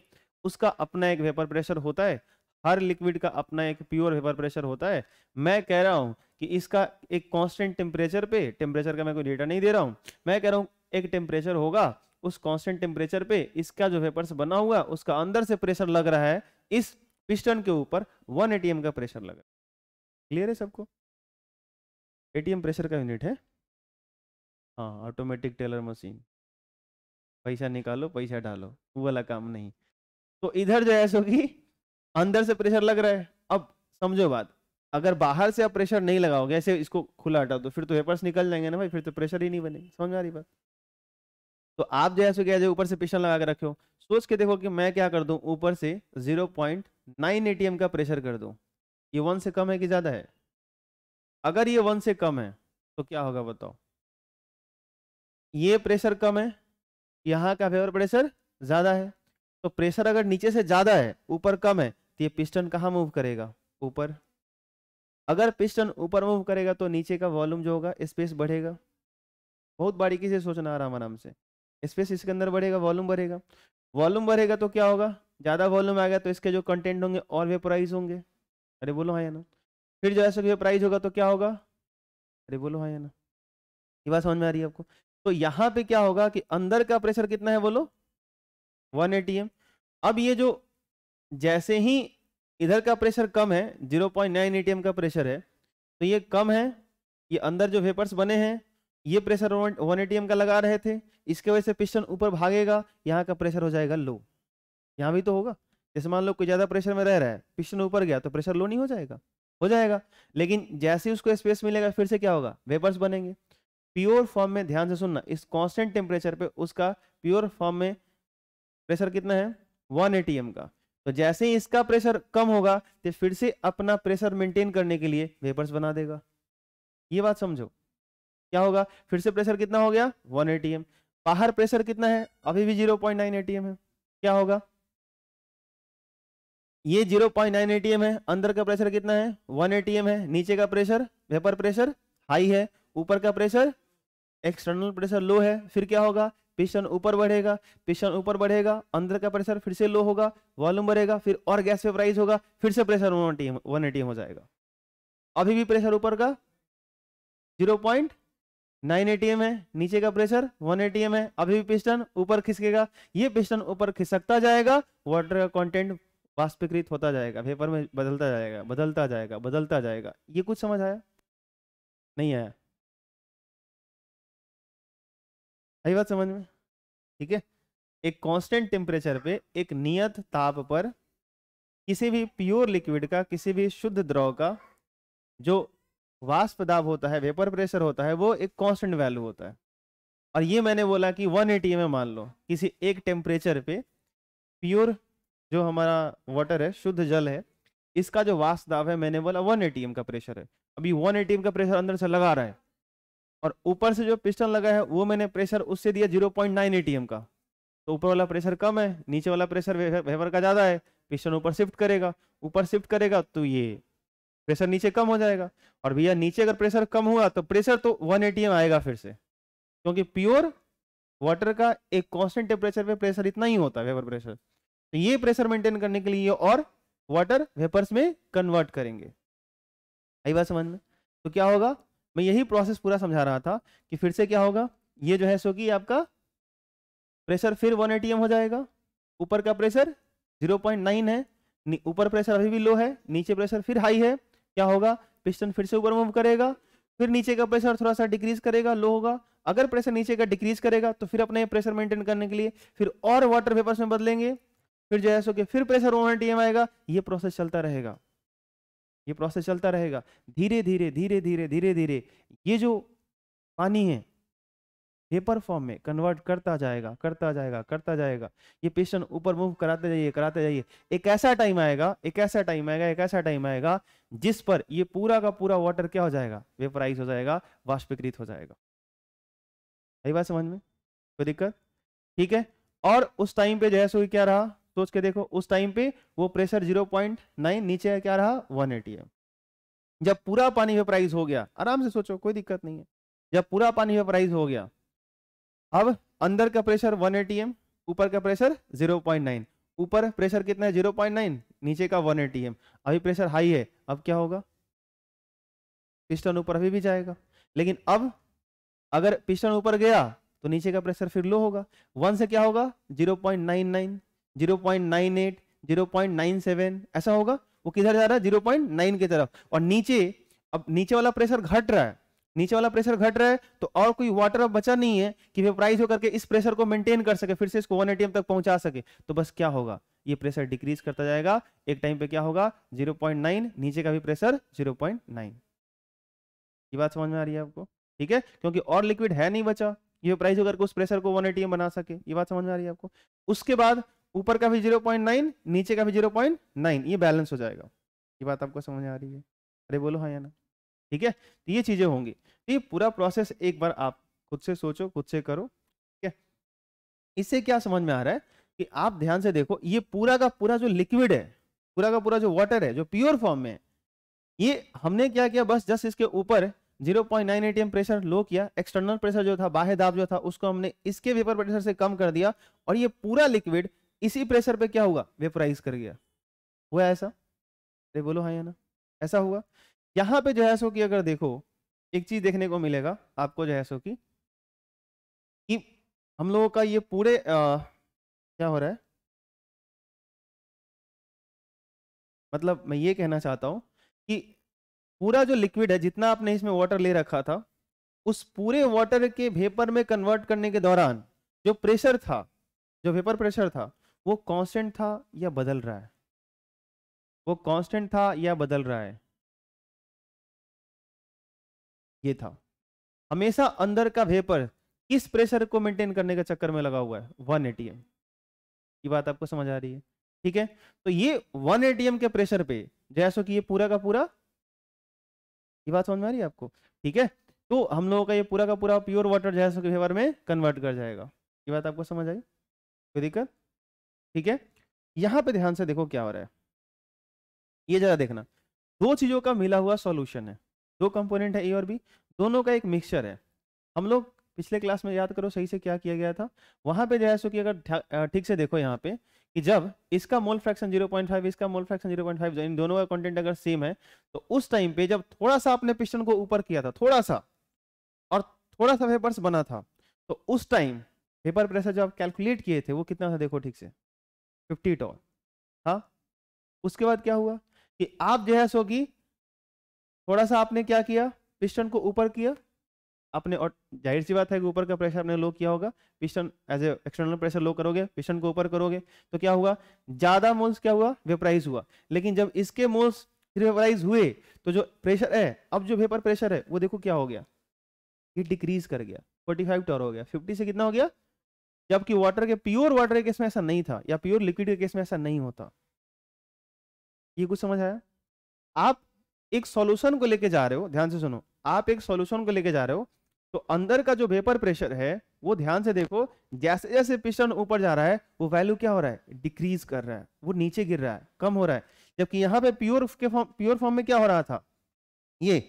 उसका अपना एक वेपर प्रेशर होता है हर लिक्विड का अपना एक प्योर वेपर प्रेशर होता है मैं कह रहा हूँ कि इसका एक कॉन्स्टेंट टेम्परेचर पे टेम्परेचर का मैं कोई डेटा नहीं दे रहा हूँ मैं कह रहा हूँ एक टेम्परेचर होगा उस कांस्टेंट टेम्परेचर पे इसका जो वेपर्स बना हुआ उसका अंदर से प्रेशर लग रहा है इस पिस्टन के ऊपर वन एटीएम का प्रेशर लग रहा है क्लियर है सबको एटीएम प्रेशर का यूनिट है हाँ ऑटोमेटिक टेलर मशीन पैसा निकालो पैसा डालो वो वाला काम नहीं तो इधर जो है सो कि अंदर से प्रेशर लग रहा है अब समझो बात अगर बाहर से आप प्रेशर नहीं लगाओगे ऐसे इसको खुला हटाओ तो फिर तो वेपर्स निकल जाएंगे ना भाई फिर तो प्रेशर ही नहीं बनेगी समझ आ रही बात तो आप जो है सो क्या ऊपर से पिस्टन लगा के रखे हो सोच के देखो कि मैं क्या कर दूं ऊपर से 0.9 एटीएम का प्रेशर कर दूं ये वन से कम है कि ज़्यादा है अगर ये वन से कम है तो क्या होगा बताओ ये प्रेशर कम है यहाँ का फेवर प्रेशर ज़्यादा है तो प्रेशर अगर नीचे से ज़्यादा है ऊपर कम है तो ये पिस्टन कहाँ मूव करेगा ऊपर अगर पिस्टन ऊपर मूव करेगा तो नीचे का वॉल्यूम जो होगा स्पेस बढ़ेगा बहुत बारीकी से सोचना आराम आराम से स्पेस इसके अंदर बढ़ेगा वॉल्यूम बढ़ेगा वॉल्यूम बढ़ेगा तो क्या होगा ज़्यादा वॉल्यूम आएगा तो इसके जो कंटेंट होंगे और वेपराइज होंगे अरे बोलो हाँ या ना फिर जो ऐसा वेपराइज होगा तो क्या होगा अरे बोलो हाँ या ना ये बात समझ में आ रही है आपको तो यहाँ पे क्या होगा कि अंदर का प्रेशर कितना है बोलो वन एटीएम अब ये जो जैसे ही इधर का प्रेशर कम है जीरो पॉइंट नाइन एम का प्रेशर है तो ये कम है ये अंदर जो वेपर्स बने हैं ये प्रेशर वन एटीएम का लगा रहे थे इसके वजह से पिस्टन ऊपर भागेगा यहाँ का प्रेशर हो जाएगा लो यहाँ भी तो होगा जैसे मान लो कोई ज़्यादा प्रेशर में रह रहा है पिस्टन ऊपर गया तो प्रेशर लो नहीं हो जाएगा हो जाएगा लेकिन जैसे ही उसको स्पेस मिलेगा फिर से क्या होगा वेपर्स बनेंगे प्योर फॉर्म में ध्यान से सुनना इस कॉन्स्टेंट टेम्परेचर पे उसका प्योर फॉर्म में प्रेशर कितना है वन एटीएम का तो जैसे ही इसका प्रेशर कम होगा तो फिर से अपना प्रेशर मेंटेन करने के लिए वेपर्स बना देगा ये बात समझो क्या होगा फिर से प्रेशर कितना हो गया वन एटीएम बाहर प्रेशर कितना है अभी भी जीरो पॉइंट नाइन एटीएम है क्या होगा ये जीरो पॉइंट नाइन एटीएम है अंदर का प्रेशर कितना है वन एटीएम है नीचे का प्रेशर वेपर प्रेशर हाई है ऊपर का प्रेशर एक्सटर्नल प्रेशर लो है फिर क्या होगा पिस्टन ऊपर बढ़ेगा पिस्टन ऊपर बढ़ेगा अंदर का प्रेशर फिर से लो होगा वॉल्यूम बढ़ेगा फिर और गैस वेपराइज होगा फिर से प्रेशर वन एटीएम हो जाएगा अभी भी प्रेशर ऊपर का जीरो पॉइंट नाइन एटीएम है नीचे का प्रेशर वन एटीएम है अभी भी पिस्टन ऊपर खिसकेगा ये पिस्टन ऊपर खिसकता जाएगा वाटर का कॉन्टेंट वाष्पीकृत होता जाएगा वेपर में बदलता जाएगा बदलता जाएगा बदलता जाएगा ये कुछ समझ आया नहीं आया आई बात समझ में ठीक है एक कांस्टेंट टेम्परेचर पे एक नियत ताप पर किसी भी प्योर लिक्विड का किसी भी शुद्ध द्रव का जो वाष्प दाब होता है वेपर प्रेशर होता है वो एक कांस्टेंट वैल्यू होता है और ये मैंने बोला कि 180 में मान लो किसी एक टेम्परेचर पे प्योर जो हमारा वाटर है शुद्ध जल है इसका जो वाष्प दाब है मैंने बोला वन एम का प्रेशर है अभी वन एम का प्रेशर अंदर से लगा रहा है और ऊपर से जो पिस्टन लगा है वो मैंने प्रेशर उससे दिया जीरो पॉइंट का तो ऊपर वाला प्रेशर कम है नीचे वाला प्रेशर वेपर का ज़्यादा है पिस्टन ऊपर शिफ्ट करेगा ऊपर शिफ्ट करेगा तो ये प्रेशर नीचे कम हो जाएगा और भैया नीचे अगर प्रेशर कम हुआ तो प्रेशर तो वन एटीएम आएगा फिर से क्योंकि प्योर वाटर का एक कांस्टेंट टेम्परेचर पे प्रेशर इतना ही होता है वेपर प्रेशर तो ये प्रेशर मेंटेन करने के लिए और वाटर वेपर्स में कन्वर्ट करेंगे आई बात समझ में तो क्या होगा मैं यही प्रोसेस पूरा समझा रहा था कि फिर से क्या होगा ये जो है सो कि आपका प्रेशर फिर वन एम हो जाएगा ऊपर का प्रेशर नाइन है ऊपर प्रेशर अभी भी लो है नीचे प्रेशर फिर हाई है क्या होगा पिस्टन फिर से ऊपर मूव करेगा फिर नीचे का प्रेशर थोड़ा सा डिक्रीज करेगा लो होगा अगर प्रेशर नीचे का डिक्रीज करेगा तो फिर अपने प्रेशर मेंटेन करने के लिए फिर और वाटर पेपर्स में बदलेंगे फिर जो है सो के फिर प्रेशर वन टी आएगा ये प्रोसेस चलता रहेगा ये प्रोसेस चलता रहेगा धीरे धीरे धीरे धीरे धीरे धीरे ये जो पानी है वेपर फॉर्म में कन्वर्ट करता जाएगा करता जाएगा करता जाएगा ये पिस्टन ऊपर मूव कराते जाइए कराते जाइए एक ऐसा टाइम आएगा एक ऐसा टाइम आएगा एक ऐसा टाइम आएगा जिस पर ये पूरा का पूरा वाटर क्या हो जाएगा वेपराइज हो जाएगा वाष्पीकृत हो जाएगा सही बात समझ में कोई दिक्कत ठीक है और उस टाइम पे जैसे क्या रहा सोच के देखो उस टाइम पे वो प्रेशर नाइन नीचे क्या रहा एटी है जब पूरा पानी वेपराइज हो गया आराम से सोचो कोई दिक्कत नहीं है जब पूरा पानी वेपराइज हो गया अब अंदर का प्रेशर 1 एटीएम ऊपर का प्रेशर 0.9 ऊपर प्रेशर कितना है 0.9 नीचे का 1 एटीएम अभी प्रेशर हाई है अब क्या होगा पिस्टन ऊपर अभी भी जाएगा लेकिन अब अगर पिस्टन ऊपर गया तो नीचे का प्रेशर फिर लो होगा वन से क्या होगा 0.99 0.98 0.97 ऐसा होगा वो किधर जा रहा है 0.9 की तरफ और नीचे अब नीचे वाला प्रेशर घट रहा है नीचे वाला प्रेशर घट रहा है तो और कोई वाटर अब बचा नहीं है कि वेपराइज होकर इस प्रेशर को मेंटेन कर सके फिर से इसको वन एटीएम तक पहुंचा सके तो बस क्या होगा ये प्रेशर डिक्रीज करता जाएगा एक टाइम पे क्या होगा 0.9 नीचे का भी प्रेशर 0.9 ये बात समझ में आ रही है आपको ठीक है क्योंकि और लिक्विड है नहीं बचा ये प्राइस होकर उस प्रेशर को वन एटीएम बना सके ये बात समझ में आ रही है आपको उसके बाद ऊपर का भी नाइन नीचे का भी नाइन ये बैलेंस हो जाएगा ये बात आपको समझ आ रही है अरे बोलो हाँ या ना ठीक है तो ये चीजें होंगी तो ये पूरा प्रोसेस एक बार आप खुद से सोचो खुद से करो ठीक है इससे क्या समझ में आ रहा है कि आप ध्यान से देखो ये पूरा का पूरा जो लिक्विड है पूरा का पूरा जो वाटर है जो प्योर फॉर्म में है ये हमने क्या किया बस जस्ट इसके ऊपर 0.9 पॉइंट प्रेशर लो किया एक्सटर्नल प्रेशर जो था बाह्य दाब जो था उसको हमने इसके वेपर प्रेशर से कम कर दिया और ये पूरा लिक्विड इसी प्रेशर पे क्या हुआ वेपराइज कर गया हुआ ऐसा अरे बोलो हाँ या ना ऐसा हुआ यहाँ पे जो है सो कि अगर देखो एक चीज देखने को मिलेगा आपको जो है सो कि हम लोगों का ये पूरे आ, क्या हो रहा है मतलब मैं ये कहना चाहता हूँ कि पूरा जो लिक्विड है जितना आपने इसमें वाटर ले रखा था उस पूरे वाटर के वेपर में कन्वर्ट करने के दौरान जो प्रेशर था जो वेपर प्रेशर था वो कांस्टेंट था या बदल रहा है वो कांस्टेंट था या बदल रहा है ये था हमेशा अंदर का वेपर किस प्रेशर को मेंटेन करने के चक्कर में लगा हुआ है 1 एटीएम की बात आपको समझ आ रही है ठीक है तो ये वन एटीएम के प्रेशर पे जैसो कि ये पूरा का पूरा ये बात समझ में आ रही है आपको ठीक है तो हम लोगों का ये पूरा का पूरा प्योर वाटर जैसो के वेपर में कन्वर्ट कर जाएगा ये बात आपको समझ आई कोई दिक्कत ठीक है यहाँ पे ध्यान से देखो क्या हो रहा है ये जरा देखना दो चीजों का मिला हुआ सोल्यूशन है दो कंपोनेंट है ए और बी दोनों का एक मिक्सचर है हम लोग पिछले क्लास में याद करो सही से क्या किया गया था वहां पे जो है सो कि अगर ठीक से देखो यहाँ पे कि जब इसका मोल फ्रैक्शन 0.5 इसका मोल फ्रैक्शन 0.5 इन दोनों का कंटेंट अगर सेम है तो उस टाइम पे जब थोड़ा सा आपने पिस्टन को ऊपर किया था थोड़ा सा और थोड़ा सा पेपर्स बना था तो उस टाइम पेपर प्रेशर जो आप कैलकुलेट किए थे वो कितना था देखो ठीक से फिफ्टी टॉल हाँ उसके बाद क्या हुआ कि आप जो है सो कि थोड़ा सा आपने क्या किया पिस्टन को ऊपर किया आपने और जाहिर सी बात है कि ऊपर का प्रेशर आपने लो किया होगा piston as a external pressure low करोगे पिस्टन को ऊपर करोगे तो क्या हुआ ज़्यादा मोल्स क्या हुआ वेपराइज हुआ लेकिन जब इसके मोल्स वेपराइज हुए तो जो प्रेशर है अब जो वेपर प्रेशर है वो देखो क्या हो गया ये डिक्रीज कर गया 45 टॉर हो गया फिफ्टी से कितना हो गया जबकि वाटर के प्योर वाटर केस में ऐसा नहीं था या प्योर लिक्विड केस में ऐसा नहीं होता ये कुछ समझ आया आप एक सॉल्यूशन को लेके जा रहे हो ध्यान से सुनो आप एक सॉल्यूशन को लेके जा रहे हो तो अंदर का जो वेपर प्रेशर है वो ध्यान से देखो जैसे जैसे पिस्टन ऊपर जा रहा है वो वैल्यू क्या हो रहा है डिक्रीज कर रहा है वो नीचे गिर रहा है कम हो रहा है जबकि यहाँ पे प्योर के फॉर्म प्योर फॉर्म में क्या हो रहा था ये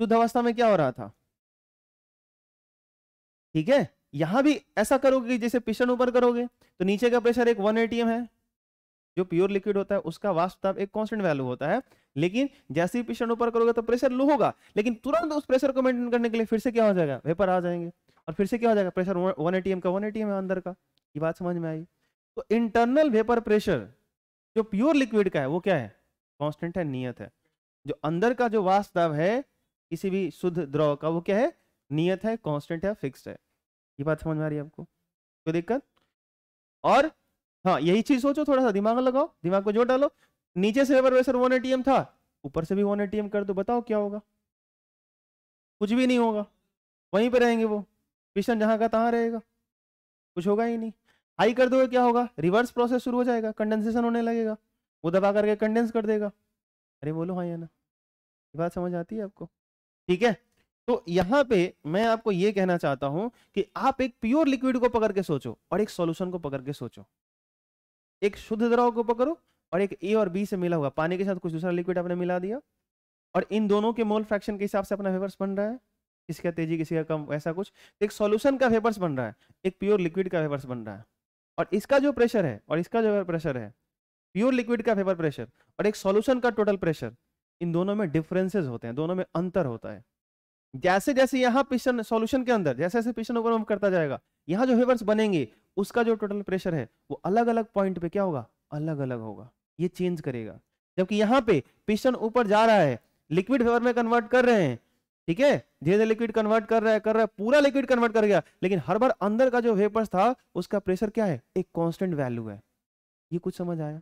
शुद्ध अवस्था में क्या हो रहा था ठीक है यहां भी ऐसा करोगे जैसे पिस्टन ऊपर करोगे तो नीचे का प्रेशर एक वन एटीएम है जो प्योर लिक्विड होता है उसका वास्तव ताप एक कांस्टेंट वैल्यू होता है लेकिन जैसे ही पिस्टन ऊपर करोगे तो प्रेशर लो होगा लेकिन तुरंत उस प्रेशर को मेंटेन करने के लिए फिर से क्या हो जाएगा वेपर आ जाएंगे और फिर से क्या हो जाएगा प्रेशर वन एटीएम का वन एटीएम है अंदर का ये बात समझ में आई तो इंटरनल वेपर प्रेशर जो प्योर लिक्विड का है वो क्या है कॉन्स्टेंट है नियत है जो अंदर का जो वास्तव है किसी भी शुद्ध द्रव का वो क्या है नियत है कॉन्स्टेंट है फिक्स है ये बात समझ में आ रही है आपको कोई दिक्कत और हाँ यही चीज सोचो थोड़ा सा दिमाग लगाओ दिमाग को जोर डालो नीचे से वेसर वन एटीएम था ऊपर से भी वन एटीएम कर दो बताओ क्या होगा कुछ भी नहीं होगा वहीं पर रहेंगे वो पिशन जहां का तहां रहेगा कुछ होगा ही नहीं हाई कर दो क्या होगा रिवर्स प्रोसेस शुरू हो जाएगा कंडेंसेशन होने लगेगा वो दबा करके कंडेंस कर देगा अरे बोलो हाँ या ना ये बात समझ आती है आपको ठीक है तो यहाँ पे मैं आपको ये कहना चाहता हूँ कि आप एक प्योर लिक्विड को पकड़ के सोचो और एक सॉल्यूशन को पकड़ के सोचो एक शुद्ध द्रव को पकड़ो और एक ए और बी से मिला हुआ पानी के साथ कुछ दूसरा लिक्विड आपने मिला दिया और इन दोनों के मोल फ्रैक्शन के हिसाब से अपना वेपर्स बन रहा है किसी तो का तेजी किसी का कम ऐसा कुछ एक सॉल्यूशन का वेपर्स बन रहा है एक प्योर लिक्विड का वेपर्स बन रहा है और इसका जो प्रेशर है और इसका जो प्रेशर है प्योर लिक्विड का वेपर प्रेशर और एक सोल्यूशन का टोटल प्रेशर इन दोनों में डिफरेंसेज होते हैं दोनों में अंतर होता है जैसे जैसे यहाँ पिस्टन सॉल्यूशन के अंदर जैसे जैसे पिस्टन ओवर करता जाएगा यहाँ जो हेवर्स बनेंगे उसका जो टोटल प्रेशर है वो अलग अलग पॉइंट पे क्या होगा अलग अलग होगा ये चेंज करेगा जबकि यहाँ पे पिस्टन ऊपर जा रहा है लिक्विड फेवर में कन्वर्ट कर रहे हैं ठीक है धीरे धीरे लिक्विड कन्वर्ट कर रहा है कर रहा है पूरा लिक्विड कन्वर्ट कर गया लेकिन हर बार अंदर का जो वेपर्स था उसका प्रेशर क्या है एक कांस्टेंट वैल्यू है ये कुछ समझ आया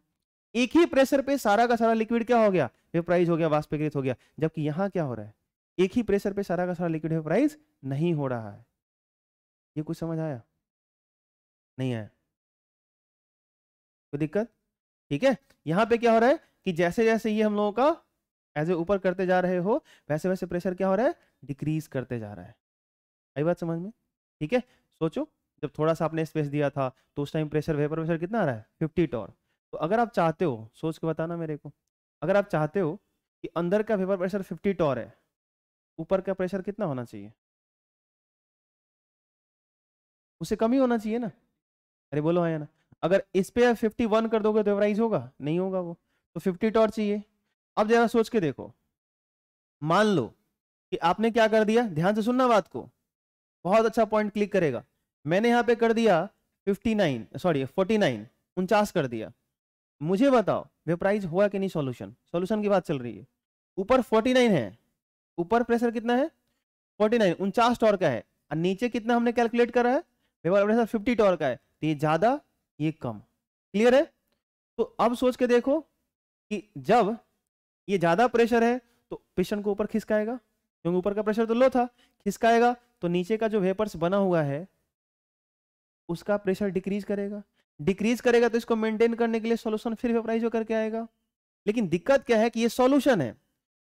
एक ही प्रेशर पे सारा का सारा लिक्विड क्या हो गया वेपराइज हो गया वास्पीकृत हो गया जबकि यहाँ क्या हो रहा है एक ही प्रेशर पे सारा का सारा लिक्विड वेपराइज नहीं हो रहा है ये कुछ समझ आया नहीं आया कोई दिक्कत ठीक है यहां पे क्या हो रहा है कि जैसे जैसे ये हम लोगों का एज ए ऊपर करते जा रहे हो वैसे वैसे प्रेशर क्या हो रहा है डिक्रीज करते जा रहा है आई बात समझ में ठीक है सोचो जब थोड़ा सा आपने स्पेस दिया था तो उस टाइम प्रेशर वेपर प्रेशर कितना आ रहा है फिफ्टी टॉर तो अगर आप चाहते हो सोच के बताना मेरे को अगर आप चाहते हो कि अंदर का वेपर प्रेशर फिफ्टी टॉर है ऊपर का प्रेशर कितना होना चाहिए उससे कम ही होना चाहिए ना अरे बोलो आया ना अगर इस पे फिफ्टी वन कर दोगे तो एवराइज होगा नहीं होगा वो तो फिफ्टी टॉर्च तो चाहिए अब जरा सोच के देखो मान लो कि आपने क्या कर दिया ध्यान से सुनना बात को बहुत अच्छा पॉइंट क्लिक करेगा मैंने यहाँ पे कर दिया fifty nine sorry forty nine उनचास कर दिया मुझे बताओ वेपराइज हुआ कि नहीं सॉल्यूशन सॉल्यूशन की बात चल रही है ऊपर फोर्टी नाइन है ऊपर प्रेशर कितना है 49 नाइन उनचास टॉर का है और नीचे कितना हमने कैलकुलेट करा है वेपर प्रेशर 50 टॉर का है तो ये ज़्यादा ये कम क्लियर है तो अब सोच के देखो कि जब ये ज़्यादा प्रेशर है तो पेशेंट को ऊपर खिसकाएगा क्योंकि ऊपर का प्रेशर तो लो था खिसकाएगा तो नीचे का जो वेपर्स बना हुआ है उसका प्रेशर डिक्रीज करेगा डिक्रीज करेगा तो इसको मेंटेन करने के लिए सॉल्यूशन फिर वेपराइज होकर के आएगा लेकिन दिक्कत क्या है कि ये सॉल्यूशन है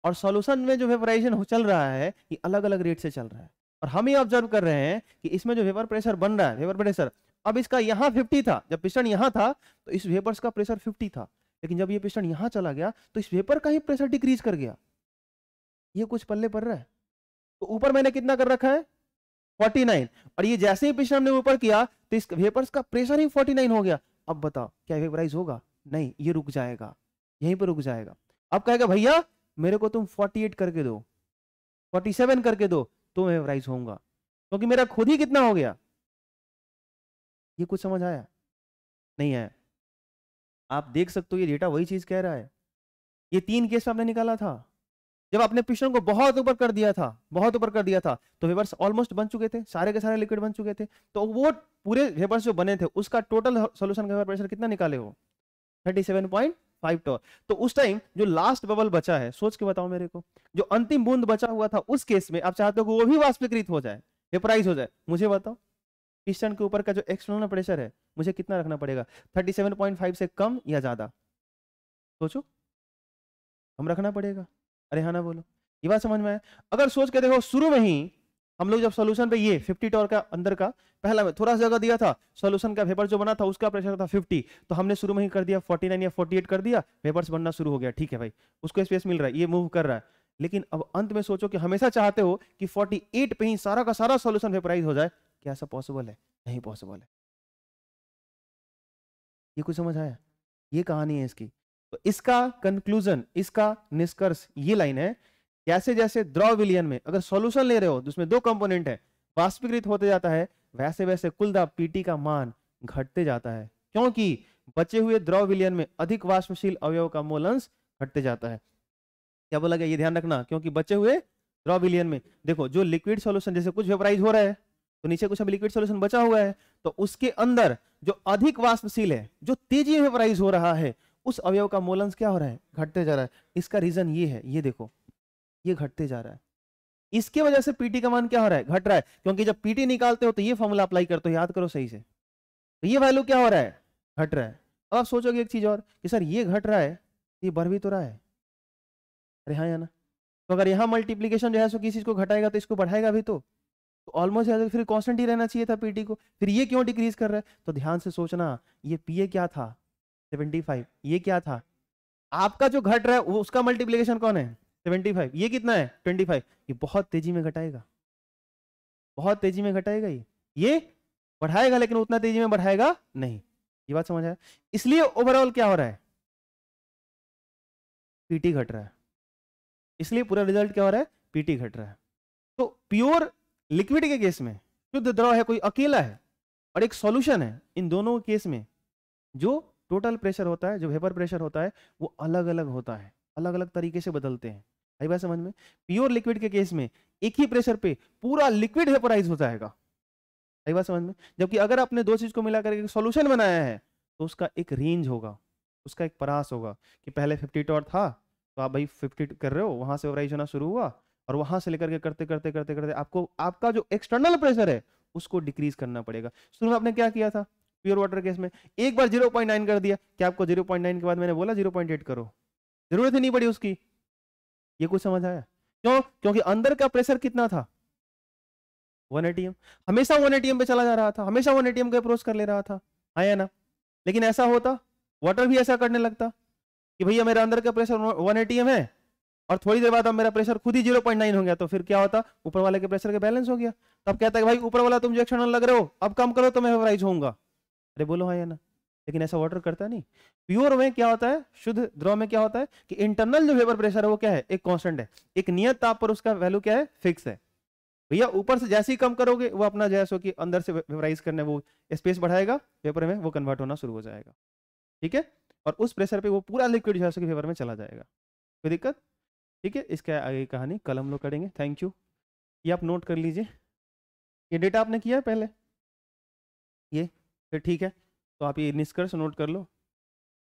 और सॉल्यूशन में जो वेपराइजेशन चल रहा है ये अलग अलग रेट से चल रहा है और हम ये ऑब्जर्व कर रहे हैं कि इसमें जो वेपर प्रेशर बन रहा है वेपर प्रेशर अब इसका यहाँ फिफ्टी था जब पिस्टन यहाँ था तो इस वेपर्स का प्रेशर फिफ्टी था लेकिन जब ये पिस्टन यहाँ चला गया तो इस वेपर का ही प्रेशर डिक्रीज कर गया ये कुछ पल्ले पड़ रहा है तो ऊपर मैंने कितना कर रखा है 49 और ये जैसे ही पिछले हमने ऊपर किया तो इस वेपर्स का प्रेशर ही 49 हो गया अब बताओ क्या वेपराइज होगा नहीं ये रुक जाएगा यहीं पर रुक जाएगा अब कहेगा भैया मेरे को तुम 48 करके दो 47 करके दो तो मैं प्राइस होऊंगा क्योंकि तो मेरा खुद ही कितना हो गया ये कुछ समझ आया नहीं आया आप देख सकते हो ये डेटा वही चीज कह रहा है ये तीन केस आपने निकाला था जब आपने पिशन को बहुत ऊपर कर दिया था बहुत ऊपर कर दिया था तो वेबर्स ऑलमोस्ट बन चुके थे सारे के सारे लिक्विड बन चुके थे तो वो पूरे वेबर्स जो बने थे उसका टोटल सोल्यूशन का प्रेशर कितना निकाले हो thirty seven point five torr तो उस टाइम जो लास्ट बबल बचा है सोच के बताओ मेरे को जो अंतिम बूंद बचा हुआ था उस केस में आप चाहते हो वो भी वाष्पीकृत हो जाए वेपराइज हो जाए मुझे बताओ पिस्टन के ऊपर का जो एक्सटर्नल प्रेशर है मुझे कितना रखना पड़ेगा 37.5 से कम या ज्यादा सोचो हम रखना पड़ेगा अरे हाँ ना बोलो ये बात समझ में आया अगर सोच के देखो शुरू में ही हम लोग जब सोल्यूशन पे ये 50 टॉर का अंदर का पहला में थोड़ा सा जगह दिया था सोल्यूशन का वेपर जो बना था उसका प्रेशर था 50 तो हमने शुरू में ही कर दिया 49 या 48 कर दिया वेपर्स बनना शुरू हो गया ठीक है भाई उसको स्पेस मिल रहा है ये मूव कर रहा है लेकिन अब अंत में सोचो कि हमेशा चाहते हो कि 48 पे ही सारा का सारा सोल्यूशन वेपराइज हो जाए क्या ऐसा पॉसिबल है नहीं पॉसिबल है ये कुछ समझ आया ये कहानी है इसकी तो इसका कंक्लूजन इसका निष्कर्ष ये लाइन है जैसे जैसे द्रव विलियन में अगर सॉल्यूशन ले रहे हो जिसमें दो कंपोनेंट है वास्तविकृत होते जाता है वैसे वैसे कुल दाब पीटी का मान घटते जाता है क्योंकि बचे हुए द्रव विलियन में अधिक वाष्पशील अवयव का मोल अंश घटते जाता है क्या बोला गया ये ध्यान रखना क्योंकि बचे हुए द्रव विलियन में देखो जो लिक्विड सोल्यूशन जैसे कुछ वेपराइज हो रहा है तो नीचे कुछ अब लिक्विड सोल्यूशन बचा हुआ है तो उसके अंदर जो अधिक वाष्पशील है जो तेजी में वेपराइज हो रहा है उस अवयव का मोलंस क्या हो रहा है घटते जा रहा है इसका रीजन ये है ये देखो ये घटते जा रहा है इसके वजह से पीटी का मान क्या हो रहा है घट रहा है क्योंकि जब पीटी निकालते हो तो ये फॉर्मूला अप्लाई करते हो याद करो सही से तो ये वैल्यू क्या हो रहा है घट रहा है अब आप सोचोगे एक चीज और कि सर ये घट रहा है ये बढ़ भी तो रहा है अरे हाँ ना तो अगर यहाँ मल्टीप्लीकेशन जो है सो किसी को घटाएगा तो इसको बढ़ाएगा भी तो तो ऑलमोस्ट याद फिर कॉन्स्टेंट ही रहना चाहिए था पीटी को फिर ये क्यों डिक्रीज कर रहा है तो ध्यान से सोचना ये पी क्या था सेवेंटी ये क्या था आपका जो घट रहा है उसका मल्टीप्लीकेशन कौन है सेवेंटी फाइव ये कितना है ट्वेंटी फाइव ये बहुत तेजी में घटाएगा बहुत तेजी में घटाएगा ये ये बढ़ाएगा लेकिन उतना तेजी में बढ़ाएगा नहीं ये बात समझ आया इसलिए ओवरऑल क्या हो रहा है पीटी घट रहा है इसलिए पूरा रिजल्ट क्या हो रहा है पीटी घट रहा है तो प्योर लिक्विड के केस में शुद्ध द्रव है कोई अकेला है और एक सॉल्यूशन है इन दोनों केस में जो टोटल प्रेशर होता है जो वेपर प्रेशर होता है वो अलग अलग होता है अलग अलग तरीके से बदलते हैं आई बात समझ में प्योर लिक्विड के केस में एक ही प्रेशर पे पूरा लिक्विड वेपराइज हो जाएगा आई बात समझ में जबकि अगर आपने दो चीज को मिला करके सोल्यूशन बनाया है तो उसका एक रेंज होगा उसका एक परास होगा कि पहले फिफ्टी टॉर था तो आप भाई फिफ्टी कर रहे हो वहां से वेपराइज होना शुरू हुआ और वहां से लेकर के करते करते करते करते आपको आपका जो एक्सटर्नल प्रेशर है उसको डिक्रीज करना पड़ेगा शुरू में आपने क्या किया था प्योर वाटर केस में एक बार 0.9 कर दिया क्या आपको 0.9 के बाद मैंने बोला 0.8 करो जरूरत ही नहीं पड़ी उसकी ये कुछ समझ आया क्यों क्योंकि अंदर का प्रेशर कितना था वन एटीएम हमेशा वन एटीएम पे चला जा रहा था हमेशा वन एटीएम का अप्रोच कर ले रहा था आया हाँ ना लेकिन ऐसा होता वाटर भी ऐसा करने लगता कि भैया मेरे अंदर का प्रेशर वन एटीएम है और थोड़ी देर बाद अब मेरा प्रेशर खुद ही जीरो पॉइंट नाइन हो गया तो फिर क्या होता ऊपर वाले के प्रेशर का बैलेंस हो गया तब कहता है भाई ऊपर वाला तुम जो एक्शन लग रहे हो अब कम करो तो मैं फेवराइज होऊंगा अरे बोलो हाँ या ना लेकिन ऐसा वाटर करता नहीं प्योर में क्या होता है शुद्ध द्रव में क्या होता है कि इंटरनल जो वेपर प्रेशर है वो क्या है एक कॉन्स्टेंट है एक नियत ताप पर उसका वैल्यू क्या है फिक्स है भैया ऊपर से जैसे ही कम करोगे वो अपना जो कि अंदर से वेपराइज करने वो स्पेस बढ़ाएगा पेपर में वो कन्वर्ट होना शुरू हो जाएगा ठीक है और उस प्रेशर पे वो पूरा लिक्विड जो है कि में चला जाएगा कोई दिक्कत ठीक है इसका आगे कहानी कल हम लोग करेंगे थैंक यू ये आप नोट कर लीजिए ये डेटा आपने किया है पहले ये फिर ठीक है तो आप ये निष्कर्ष नोट कर लो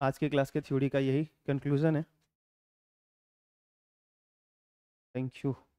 आज के क्लास के थ्योरी का यही कंक्लूज़न है थैंक यू